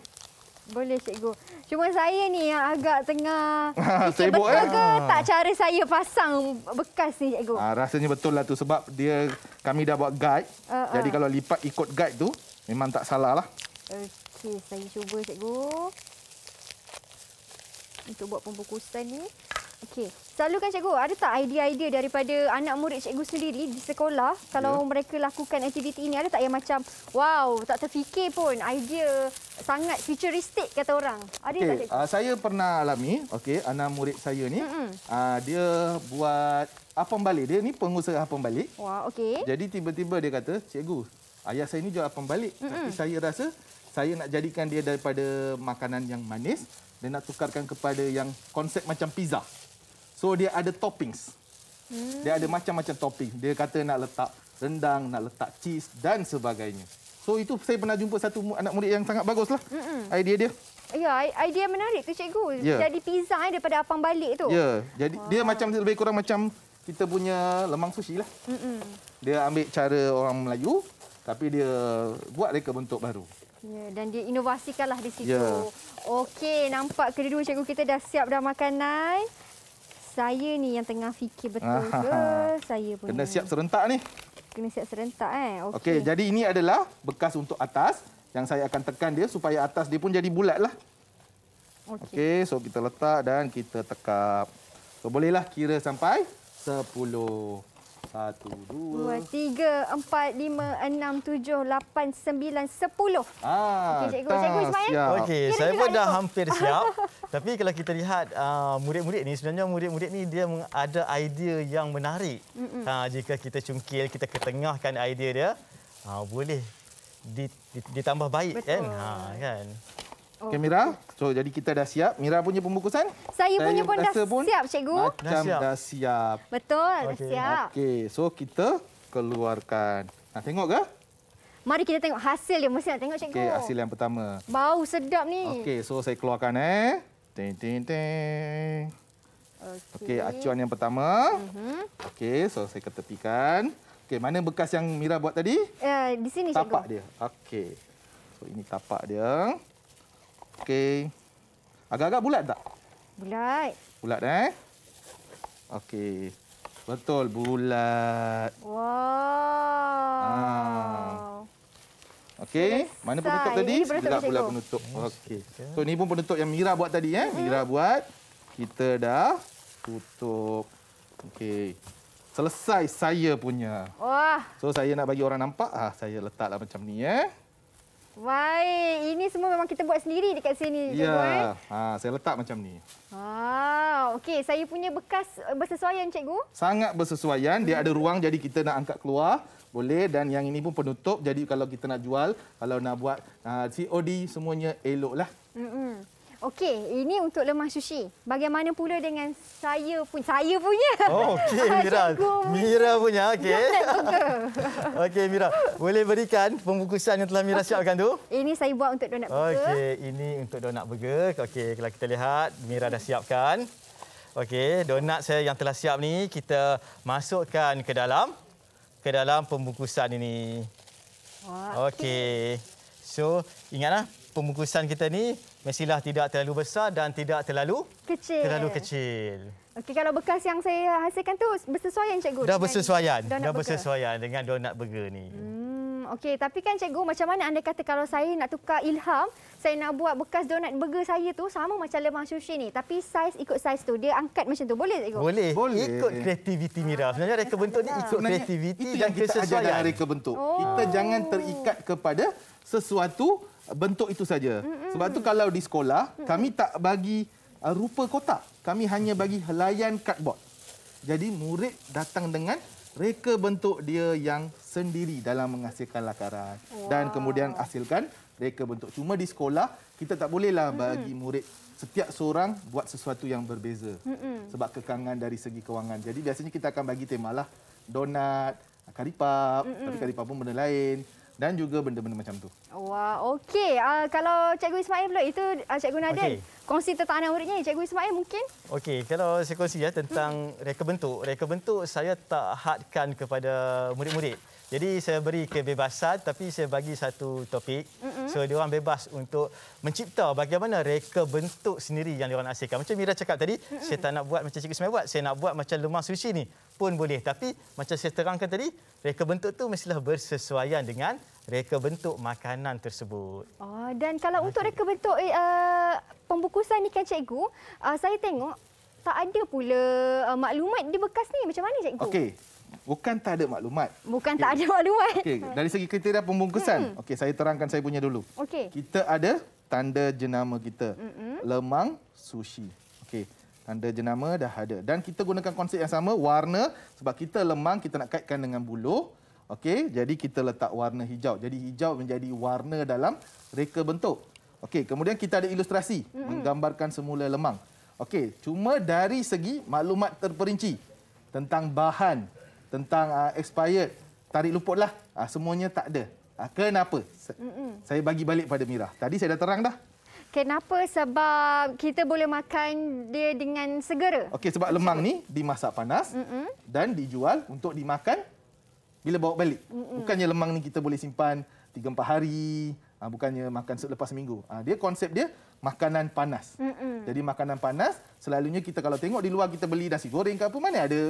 Boleh cikgu. Cuma saya ni yang agak tengah <laughs> ha, sibuk eh. Ke ha. tak cari saya pasang bekas ni cikgu. Ah rasanya betul lah tu sebab dia kami dah buat guide. Uh, uh. Jadi kalau lipat ikut guide tu memang tak salah lah. Okey, saya cuba cikgu. Untuk buat pembukusan ni. Okey. kan cikgu, ada tak idea-idea daripada anak murid cikgu sendiri di sekolah kalau yeah. mereka lakukan aktiviti ini ada tak yang macam wow, tak terfikir pun idea sangat futuristik kata orang. Ada okay. tak cikgu? Uh, ah, saya pernah alami, okey, anak murid saya ni mm -mm. Uh, dia buat apam balik. Dia ni pengusaha apam balik. Wah, okey. Jadi tiba-tiba dia kata, "Cikgu, ayah saya ni jual apam balik." Mm -mm. Tapi saya rasa saya nak jadikan dia daripada makanan yang manis dan nak tukarkan kepada yang konsep macam pizza. So dia ada toppings. Hmm. Dia ada macam-macam topping. Dia kata nak letak rendang, nak letak cheese dan sebagainya. So itu saya pernah jumpa satu anak murid yang sangat baguslah. Hmm. Idea dia. Ya, idea menarik tu cikgu. Yeah. Jadi pizza eh, daripada apang balik tu. Ya. Jadi wow. dia macam lebih kurang macam kita punya lemang sushi lah. Hmm. Dia ambil cara orang Melayu tapi dia buat reka bentuk baru. Ya, dan dia inovasikanlah di situ. Ya. Okey, nampak kedua-dua cikgu kita dah siap dah makanan saya ni yang tengah fikir betul Aha. ke saya pun kena siap serentak ni kena siap serentak eh okey okay, jadi ini adalah bekas untuk atas yang saya akan tekan dia supaya atas dia pun jadi bulat lah. okey okay, so kita letak dan kita tekap so bolehlah kira sampai 10 satu, dua, dua tiga, empat, lima, enam, tujuh, lapan, sembilan, sepuluh. Ah, okay, cikgu, cikgu Ismail. Ya. Okey, saya pun dah hampir siap. <laughs> tapi kalau kita lihat ah, murid-murid uh, ni, sebenarnya murid-murid ni dia ada idea yang menarik. Mm -mm. Ha, jika kita cungkil, kita ketengahkan idea dia, ha, boleh ditambah baik kan? Betul. Ah, kan? Ha, kan? Oh, okay, Mira. So, jadi kita dah siap. Mira punya pembukusan? Saya punya pun dah pun siap, Cikgu. Macam dah siap. Dah siap. Betul, okay. dah siap. Okey, so kita keluarkan. Nak tengok ke? Mari kita tengok hasil dia. Mesti nak tengok, Cikgu. Okey, hasil yang pertama. Bau sedap ni. Okey, so saya keluarkan. eh. Ting, ting, ting. Okey, okay, acuan yang pertama. Uh mhm. -huh. Okey, so saya ketepikan. Okey, mana bekas yang Mira buat tadi? Uh, di sini, tapak Cikgu. Tapak dia. Okey. So, ini tapak dia. Okey. Agak-agak bulat tak? Bulat. Bulat eh? Okey. Betul, bulat. Wow. Ha. Okey, mana penutup tadi? Sebelah pula penutup. Okey. Ya. So ni pun penutup yang Mira buat tadi eh. Mira mm-hmm. buat. Kita dah tutup. Okey. Selesai saya punya. Wah. So saya nak bagi orang nampak. Ah, saya letaklah macam ni eh. Wai, ini semua memang kita buat sendiri dekat sini. Ya, yeah. ha, saya letak macam ni. Ah, okey. Saya punya bekas eh, bersesuaian, Cikgu. Sangat bersesuaian. Dia ada ruang jadi kita nak angkat keluar. Boleh. Dan yang ini pun penutup. Jadi kalau kita nak jual, kalau nak buat uh, ha, COD, semuanya eloklah. Mm -mm. Okey, ini untuk lemah sushi. Bagaimana pula dengan saya pun saya punya? Oh, okey <laughs> Mira. Mira punya, okey. <laughs> okey Mira, boleh berikan pembungkusan yang telah Mira okay. siapkan tu? Ini saya buat untuk donat burger. Okey, ini untuk donat burger. Okey, kalau kita lihat Mira dah siapkan. Okey, donat saya yang telah siap ni kita masukkan ke dalam ke dalam pembungkusan ini. Okey. Okay. So, ingatlah pembungkusan kita ni mestilah tidak terlalu besar dan tidak terlalu kecil. Terlalu kecil. Okey kalau bekas yang saya hasilkan tu bersesuaian cikgu. Dah bersesuaian. Dah burger. bersesuaian dengan donat burger ni. Hmm okey tapi kan cikgu macam mana anda kata kalau saya nak tukar ilham saya nak buat bekas donat burger saya tu sama macam lemak sushi ni tapi saiz ikut saiz tu dia angkat macam tu boleh cikgu? Boleh. boleh. Ikut kreativiti Mira. Sebenarnya reka bentuk ni ikut kreativiti dan kita kesesuaian. ada reka bentuk. Oh. Kita jangan terikat kepada sesuatu bentuk itu saja. Sebab tu kalau di sekolah kami tak bagi uh, rupa kotak. Kami hanya bagi helaian cardboard. Jadi murid datang dengan reka bentuk dia yang sendiri dalam menghasilkan lakaran wow. dan kemudian hasilkan reka bentuk. Cuma di sekolah kita tak bolehlah bagi murid setiap seorang buat sesuatu yang berbeza. Sebab kekangan dari segi kewangan. Jadi biasanya kita akan bagi tema lah donat, karipap, tapi karipap pun benda lain dan juga benda-benda macam tu. Wah, okey. Uh, kalau Cikgu Ismail pula itu uh, Cikgu Nadin okay. kongsi tertanam muridnya Cikgu Ismail mungkin? Okey, kalau saya kongsi ya tentang hmm. reka bentuk. Reka bentuk saya tak hadkan kepada murid-murid. Jadi saya beri kebebasan tapi saya bagi satu topik. Mm-hmm. So diorang bebas untuk mencipta bagaimana reka bentuk sendiri yang dia nak hasilkan. Macam Mira cakap tadi, mm-hmm. saya tak nak buat macam Cikgu Semai buat. Saya nak buat macam lemah sushi ni pun boleh. Tapi macam saya terangkan tadi, reka bentuk tu mestilah bersesuaian dengan reka bentuk makanan tersebut. Oh, dan kalau okay. untuk reka bentuk uh, pembukusan ni kan Cikgu, uh, saya tengok tak ada pula uh, maklumat di bekas ni. Macam mana Cikgu? Okey. Bukan tak ada maklumat. Bukan okay. tak ada maklumat. Okay. Dari segi kriteria pembungkusan, hmm. okay, saya terangkan saya punya dulu. Okay. Kita ada tanda jenama kita. Hmm. Lemang sushi. Okay. Tanda jenama dah ada. Dan kita gunakan konsep yang sama, warna. Sebab kita lemang, kita nak kaitkan dengan bulu, Okay. Jadi kita letak warna hijau. Jadi hijau menjadi warna dalam reka bentuk. Okay. Kemudian kita ada ilustrasi. Hmm. Menggambarkan semula lemang. Okay. Cuma dari segi maklumat terperinci tentang bahan tentang uh, expired tarik luput lah uh, semuanya tak ada uh, kenapa Mm-mm. saya bagi balik pada Mira tadi saya dah terang dah kenapa sebab kita boleh makan dia dengan segera okey sebab lemang ni dimasak panas Mm-mm. dan dijual untuk dimakan bila bawa balik Mm-mm. bukannya lemang ni kita boleh simpan 3 4 hari uh, bukannya makan selepas seminggu uh, dia konsep dia makanan panas. Mm -mm. Jadi makanan panas, selalunya kita kalau tengok di luar kita beli nasi goreng ke apa mana ada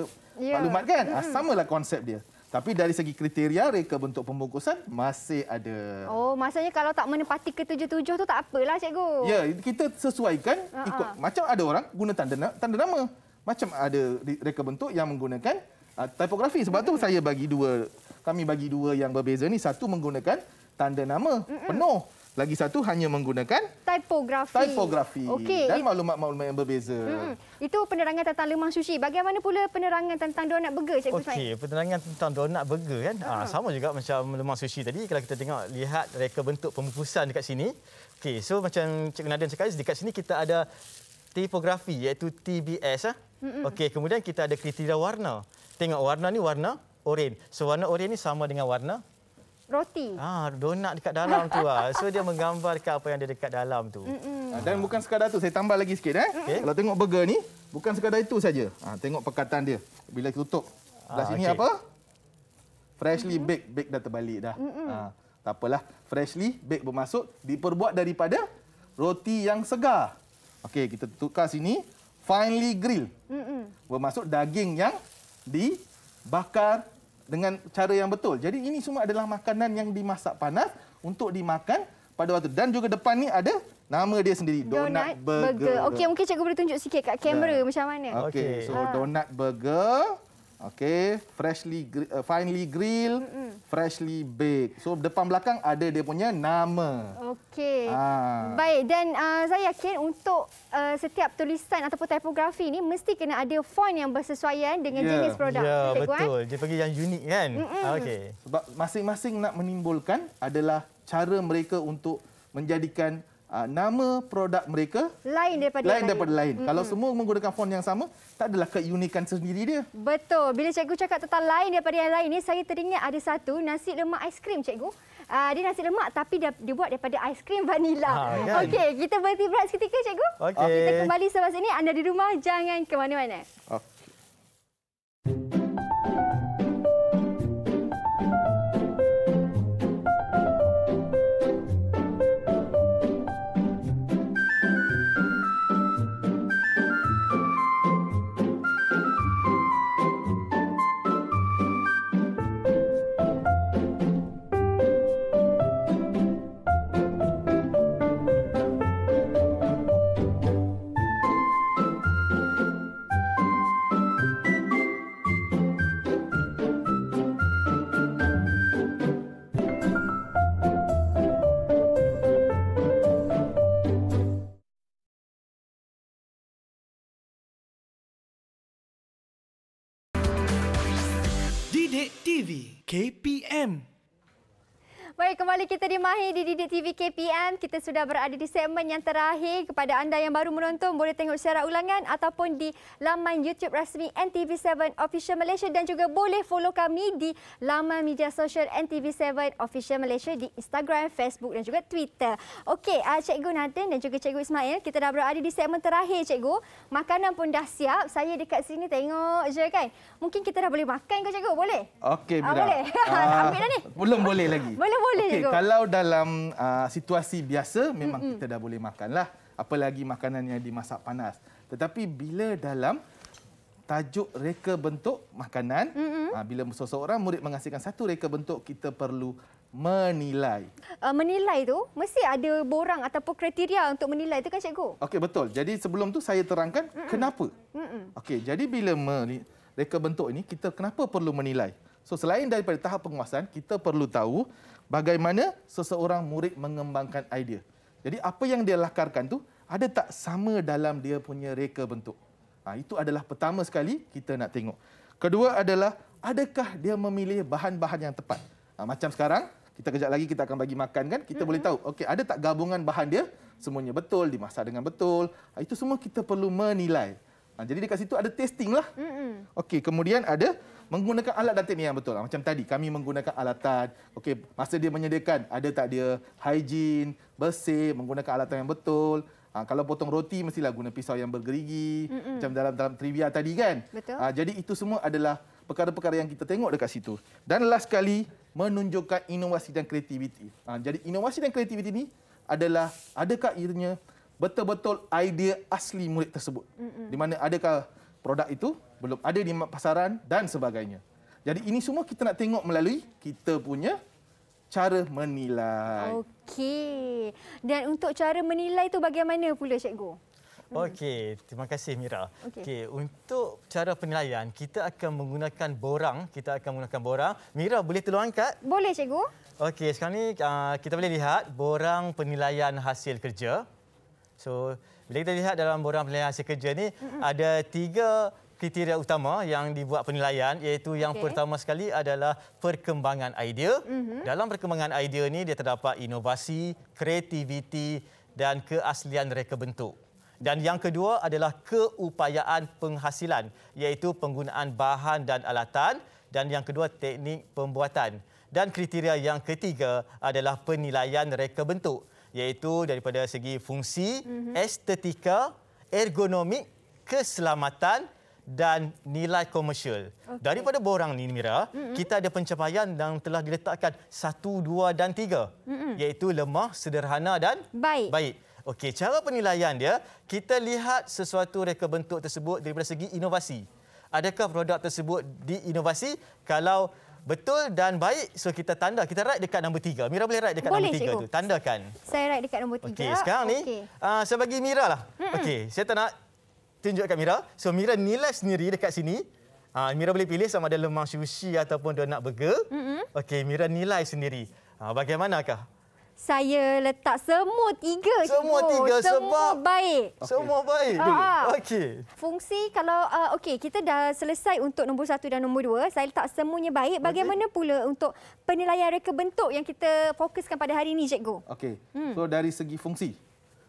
yeah. maklumat kan? Mm -mm. Ha, samalah konsep dia. Tapi dari segi kriteria reka bentuk pembungkusan masih ada. Oh, maksudnya kalau tak menepati ketujuh-tujuh tu tak apalah cikgu. Ya, kita sesuaikan uh -huh. ikut macam ada orang guna tanda nama. tanda nama. Macam ada reka bentuk yang menggunakan uh, ah, tipografi. Sebab uh -huh. tu saya bagi dua. Kami bagi dua yang berbeza ni satu menggunakan tanda nama uh -huh. penuh. Lagi satu hanya menggunakan typography. typography okay. Dan maklumat-maklumat yang berbeza. Hmm. Itu penerangan tentang lemang sushi. Bagaimana pula penerangan tentang donat burger, Cikgu okay. Okey, Penerangan tentang donat burger kan. Uh-huh. Ha, sama juga macam lemang sushi tadi. Kalau kita tengok, lihat reka bentuk pembungkusan dekat sini. Okey, So macam Cikgu Nadine cakap, dekat sini kita ada typography iaitu TBS. Ha? Ah. Hmm. Okay. Kemudian kita ada kriteria warna. Tengok warna ni warna oren. So warna oren ni sama dengan warna roti. Ah, donat dekat dalam tu ah. So dia menggambarkan apa yang ada dekat dalam tu. Mm-mm. Ah, dan bukan sekadar tu, saya tambah lagi sikit eh. Okay. Kalau tengok burger ni, bukan sekadar itu saja. Ah, tengok pekatan dia bila tutup. Dah ah, sini okay. apa? Freshly mm-hmm. baked, baked dah terbalik dah. Mm-mm. Ah, tak apalah. Freshly baked bermaksud diperbuat daripada roti yang segar. Okey, kita tukar sini. Finely grill. Mm-mm. Bermaksud daging yang dibakar dengan cara yang betul. Jadi ini semua adalah makanan yang dimasak panas untuk dimakan pada waktu dan juga depan ni ada nama dia sendiri donut, donut burger. burger. Okey mungkin cikgu boleh tunjuk sikit kat kamera yeah. macam mana. Okey so ha. donut burger Okay, freshly uh, finely grilled, mm-hmm. freshly baked. So depan belakang ada dia punya nama. Okay. Ha. Baik dan uh, saya yakin untuk uh, setiap tulisan ataupun tipografi ni mesti kena ada font yang bersesuaian dengan yeah. jenis produk. Ya, yeah, kan? betul. Dia pergi yang unik kan? Mm-hmm. Ah, okay. Sebab masing-masing nak menimbulkan adalah cara mereka untuk menjadikan uh, nama produk mereka lain daripada lain. Daripada lain. lain. Hmm. Kalau semua menggunakan font yang sama, tak adalah keunikan sendiri dia. Betul. Bila cikgu cakap tentang lain daripada yang lain ini, saya teringat ada satu nasi lemak aiskrim cikgu. Uh, dia nasi lemak tapi dia dibuat daripada aiskrim vanila. Ha, kan? Okey, kita berhenti berat seketika cikgu. Okay. Kita kembali selepas ini anda di rumah jangan ke mana-mana. Okay. KPM Baik, kembali kita di Mahir di Didik TV KPM. Kita sudah berada di segmen yang terakhir. Kepada anda yang baru menonton, boleh tengok secara ulangan ataupun di laman YouTube rasmi NTV7 Official Malaysia dan juga boleh follow kami di laman media sosial NTV7 Official Malaysia di Instagram, Facebook dan juga Twitter. Okey, uh, Cikgu Nathan dan juga Cikgu Ismail, kita dah berada di segmen terakhir, Cikgu. Makanan pun dah siap. Saya dekat sini tengok je kan. Mungkin kita dah boleh makan ke, Cikgu? Boleh? Okey, Mira. Ah, uh, boleh? Uh, <laughs> ambil dah ni. Belum boleh lagi. <laughs> Belum boleh okay, juga. Kalau dalam uh, situasi biasa, memang mm -mm. kita dah boleh makanlah. Apalagi makanan yang dimasak panas. Tetapi bila dalam tajuk reka bentuk makanan, mm -mm. Uh, bila seseorang murid menghasilkan satu reka bentuk, kita perlu menilai. Uh, menilai tu mesti ada borang ataupun kriteria untuk menilai itu kan cikgu? Okey betul. Jadi sebelum tu saya terangkan mm -mm. kenapa. Mm -mm. Okey, jadi bila reka bentuk ini kita kenapa perlu menilai? So selain daripada tahap penguasaan, kita perlu tahu bagaimana seseorang murid mengembangkan idea. Jadi apa yang dia lakarkan tu ada tak sama dalam dia punya reka bentuk. Ha, itu adalah pertama sekali kita nak tengok. Kedua adalah adakah dia memilih bahan-bahan yang tepat. Ha, macam sekarang kita kejap lagi kita akan bagi makan kan, kita hmm. boleh mm-hmm. tahu okey ada tak gabungan bahan dia semuanya betul dimasak dengan betul. Ha, itu semua kita perlu menilai. Ha, jadi dekat situ ada testing lah. Hmm. Okey, kemudian ada menggunakan alat datin ni yang betul. Ah, macam tadi kami menggunakan alatan. Okey, masa dia menyediakan ada tak dia hygiene, bersih, menggunakan alatan yang betul. Ha, kalau potong roti mestilah guna pisau yang bergerigi Mm-mm. macam dalam dalam trivia tadi kan. Ha, jadi itu semua adalah perkara-perkara yang kita tengok dekat situ. Dan last sekali menunjukkan inovasi dan kreativiti. Ha, jadi inovasi dan kreativiti ini adalah adakah ianya betul-betul idea asli murid tersebut. Mm-mm. Di mana adakah produk itu belum ada di pasaran dan sebagainya. Jadi ini semua kita nak tengok melalui kita punya cara menilai. Okey. Dan untuk cara menilai itu bagaimana pula cikgu? Hmm. Okey, terima kasih Mira. Okey, okay. untuk cara penilaian kita akan menggunakan borang, kita akan menggunakan borang. Mira boleh tolong angkat? Boleh cikgu. Okey, sekarang ni ah, kita boleh lihat borang penilaian hasil kerja. So, bila kita lihat dalam borang penilaian hasil kerja ni mm -hmm. ada tiga kriteria utama yang dibuat penilaian iaitu yang okay. pertama sekali adalah perkembangan idea. Mm-hmm. Dalam perkembangan idea ini dia terdapat inovasi, kreativiti dan keaslian reka bentuk. Dan yang kedua adalah keupayaan penghasilan iaitu penggunaan bahan dan alatan dan yang kedua teknik pembuatan. Dan kriteria yang ketiga adalah penilaian reka bentuk iaitu daripada segi fungsi, mm-hmm. estetika, ergonomik, keselamatan dan nilai komersial. Okay. Daripada borang ini, Mira, mm-hmm. kita ada pencapaian yang telah diletakkan satu, dua dan tiga. Mm-hmm. Iaitu lemah, sederhana dan baik. baik. Okey, cara penilaian dia, kita lihat sesuatu reka bentuk tersebut daripada segi inovasi. Adakah produk tersebut diinovasi? Kalau betul dan baik, so kita tanda. Kita write dekat nombor tiga. Mira boleh write dekat boleh, nombor tiga tu. Tandakan. Saya write dekat nombor tiga. Okey, sekarang okay. ni, uh, ah, saya bagi Mira lah. Okey, saya tak nak tunjuk kat Mira. So Mira nilai sendiri dekat sini. Ha, Mira boleh pilih sama ada lemang sushi ataupun donat burger. Mm-hmm. Okey, Mira nilai sendiri. Ha, bagaimanakah? Saya letak semua tiga. Semua cikgu. tiga semua sebab... Baik. Okay. Semua baik. Semua ah, baik. Okey. Fungsi kalau... Uh, Okey, kita dah selesai untuk nombor satu dan nombor dua. Saya letak semuanya baik. Bagaimana okay. pula untuk penilaian reka bentuk yang kita fokuskan pada hari ini, cikgu? Okey. Hmm. So, dari segi fungsi.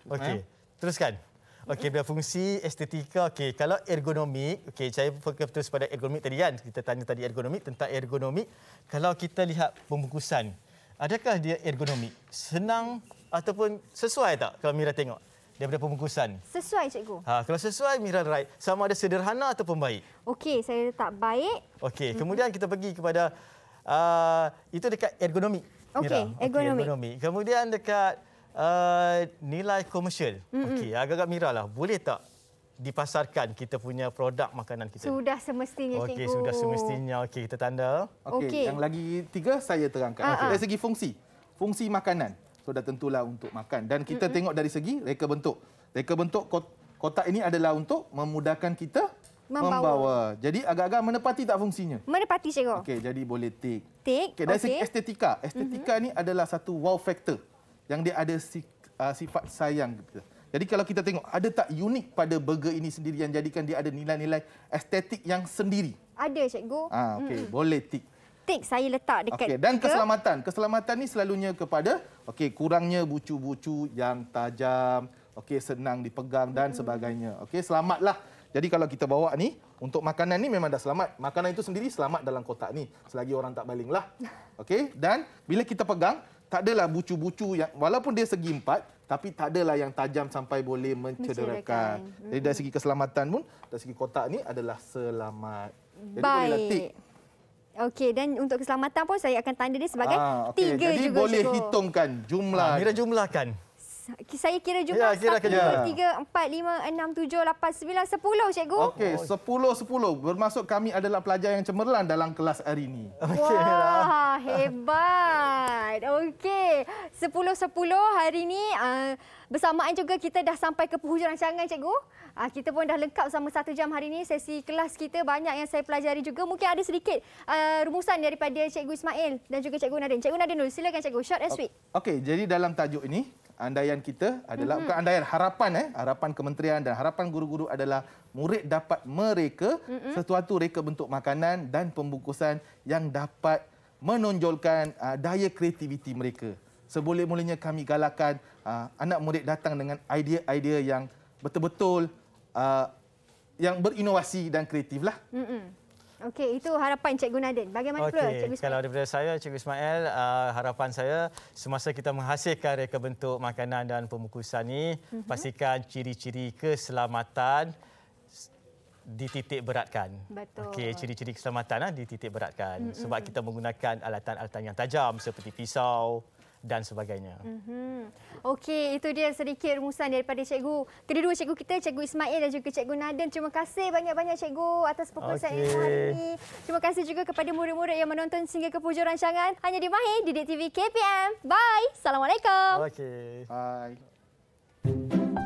Okey. Eh? Teruskan. Okey, biar fungsi estetika. Okey, kalau ergonomik, okey, saya fokus terus pada ergonomik tadi kan. Kita tanya tadi ergonomik tentang ergonomik. Kalau kita lihat pembungkusan, adakah dia ergonomik? Senang ataupun sesuai tak kalau Mira tengok? daripada pembungkusan. Sesuai cikgu. Ha kalau sesuai Mira right. Sama ada sederhana ataupun baik. Okey, saya letak baik. Okey, mhm. kemudian kita pergi kepada uh, itu dekat ergonomik. Okey, ergonomik. Okay, ergonomik. Kemudian dekat Uh, nilai komersial. Mm-hmm. Okey, agak-agak Mira lah. Boleh tak dipasarkan kita punya produk makanan kita? Sudah semestinya, okay, cikgu. Okey, sudah semestinya. Okey, kita tanda. Okey, okay. yang lagi tiga saya terangkan. Ah, okay. Ah. Dari segi fungsi. Fungsi makanan. Sudah so, tentulah untuk makan. Dan kita mm-hmm. tengok dari segi reka bentuk. Reka bentuk kotak ini adalah untuk memudahkan kita membawa. membawa. Jadi agak-agak menepati tak fungsinya? Menepati, cikgu. Okey, jadi boleh tik. Tik. Okey, dari okay. segi estetika. Estetika mm-hmm. ni adalah satu wow factor yang dia ada si, uh, sifat sayang Jadi kalau kita tengok ada tak unik pada burger ini sendiri yang jadikan dia ada nilai-nilai estetik yang sendiri? Ada cikgu. Ah okey, hmm. boleh tik. Tik saya letak dekat. Okey, dan burger. keselamatan. Keselamatan ni selalunya kepada okey, kurangnya bucu-bucu yang tajam, okey, senang dipegang dan hmm. sebagainya. Okey, selamatlah. Jadi kalau kita bawa ni untuk makanan ni memang dah selamat. Makanan itu sendiri selamat dalam kotak ni selagi orang tak balinglah. <laughs> Okey, dan bila kita pegang tak adalah bucu-bucu yang walaupun dia segi empat tapi tak adalah yang tajam sampai boleh mencederakan. mencederakan. Jadi dari hmm. segi keselamatan pun dari segi kotak ni adalah selamat. Jadi Baik. boleh letik. Okey dan untuk keselamatan pun saya akan tanda dia sebagai ah, okay. tiga Jadi juga. Jadi boleh juga. hitungkan jumlah. Ah, Mira jumlahkan saya kira jumlah ya, 1, 2, 3, 4, 5, 6, 7, 8, 9, 10 cikgu. Okey, 10, 10. Bermaksud kami adalah pelajar yang cemerlan dalam kelas hari ini. Wah, hebat. Okey, sepuluh sepuluh hari ini. Uh, bersamaan juga kita dah sampai ke penghujung rancangan cikgu. Uh, kita pun dah lengkap sama satu jam hari ini. Sesi kelas kita banyak yang saya pelajari juga. Mungkin ada sedikit uh, rumusan daripada cikgu Ismail dan juga cikgu Nadine. Cikgu Nadine dulu silakan cikgu. Short and sweet. Okey, jadi dalam tajuk ini andaian kita adalah mm-hmm. andaian harapan eh harapan kementerian dan harapan guru-guru adalah murid dapat mereka mm-hmm. sesuatu reka bentuk makanan dan pembungkusan yang dapat menonjolkan uh, daya kreativiti mereka seboleh-bolehnya kami galakkan uh, anak murid datang dengan idea-idea yang betul-betul uh, yang berinovasi dan kreatiflah. Mm -mm. Okey, itu harapan Cikgu Nadin. Bagaimana okay. pula Cikgu Ismail? Kalau daripada saya, Cikgu Ismail, uh, harapan saya semasa kita menghasilkan reka bentuk makanan dan pemukusan ini, mm -hmm. pastikan ciri-ciri keselamatan dititik beratkan. Betul. Okey, ciri-ciri keselamatan uh, dititik beratkan. Mm -hmm. Sebab kita menggunakan alatan-alatan yang tajam seperti pisau, dan sebagainya. Mm-hmm. Okey, itu dia sedikit rumusan daripada cikgu. Kedua-dua cikgu kita, cikgu Ismail dan juga cikgu Naden. Terima kasih banyak-banyak cikgu atas perkongsian okay. hari ini. Terima kasih juga kepada murid-murid yang menonton sehingga ke hujung rancangan. Hanya di Mahir, Didik TV KPM. Bye. Assalamualaikum. Okey. Bye.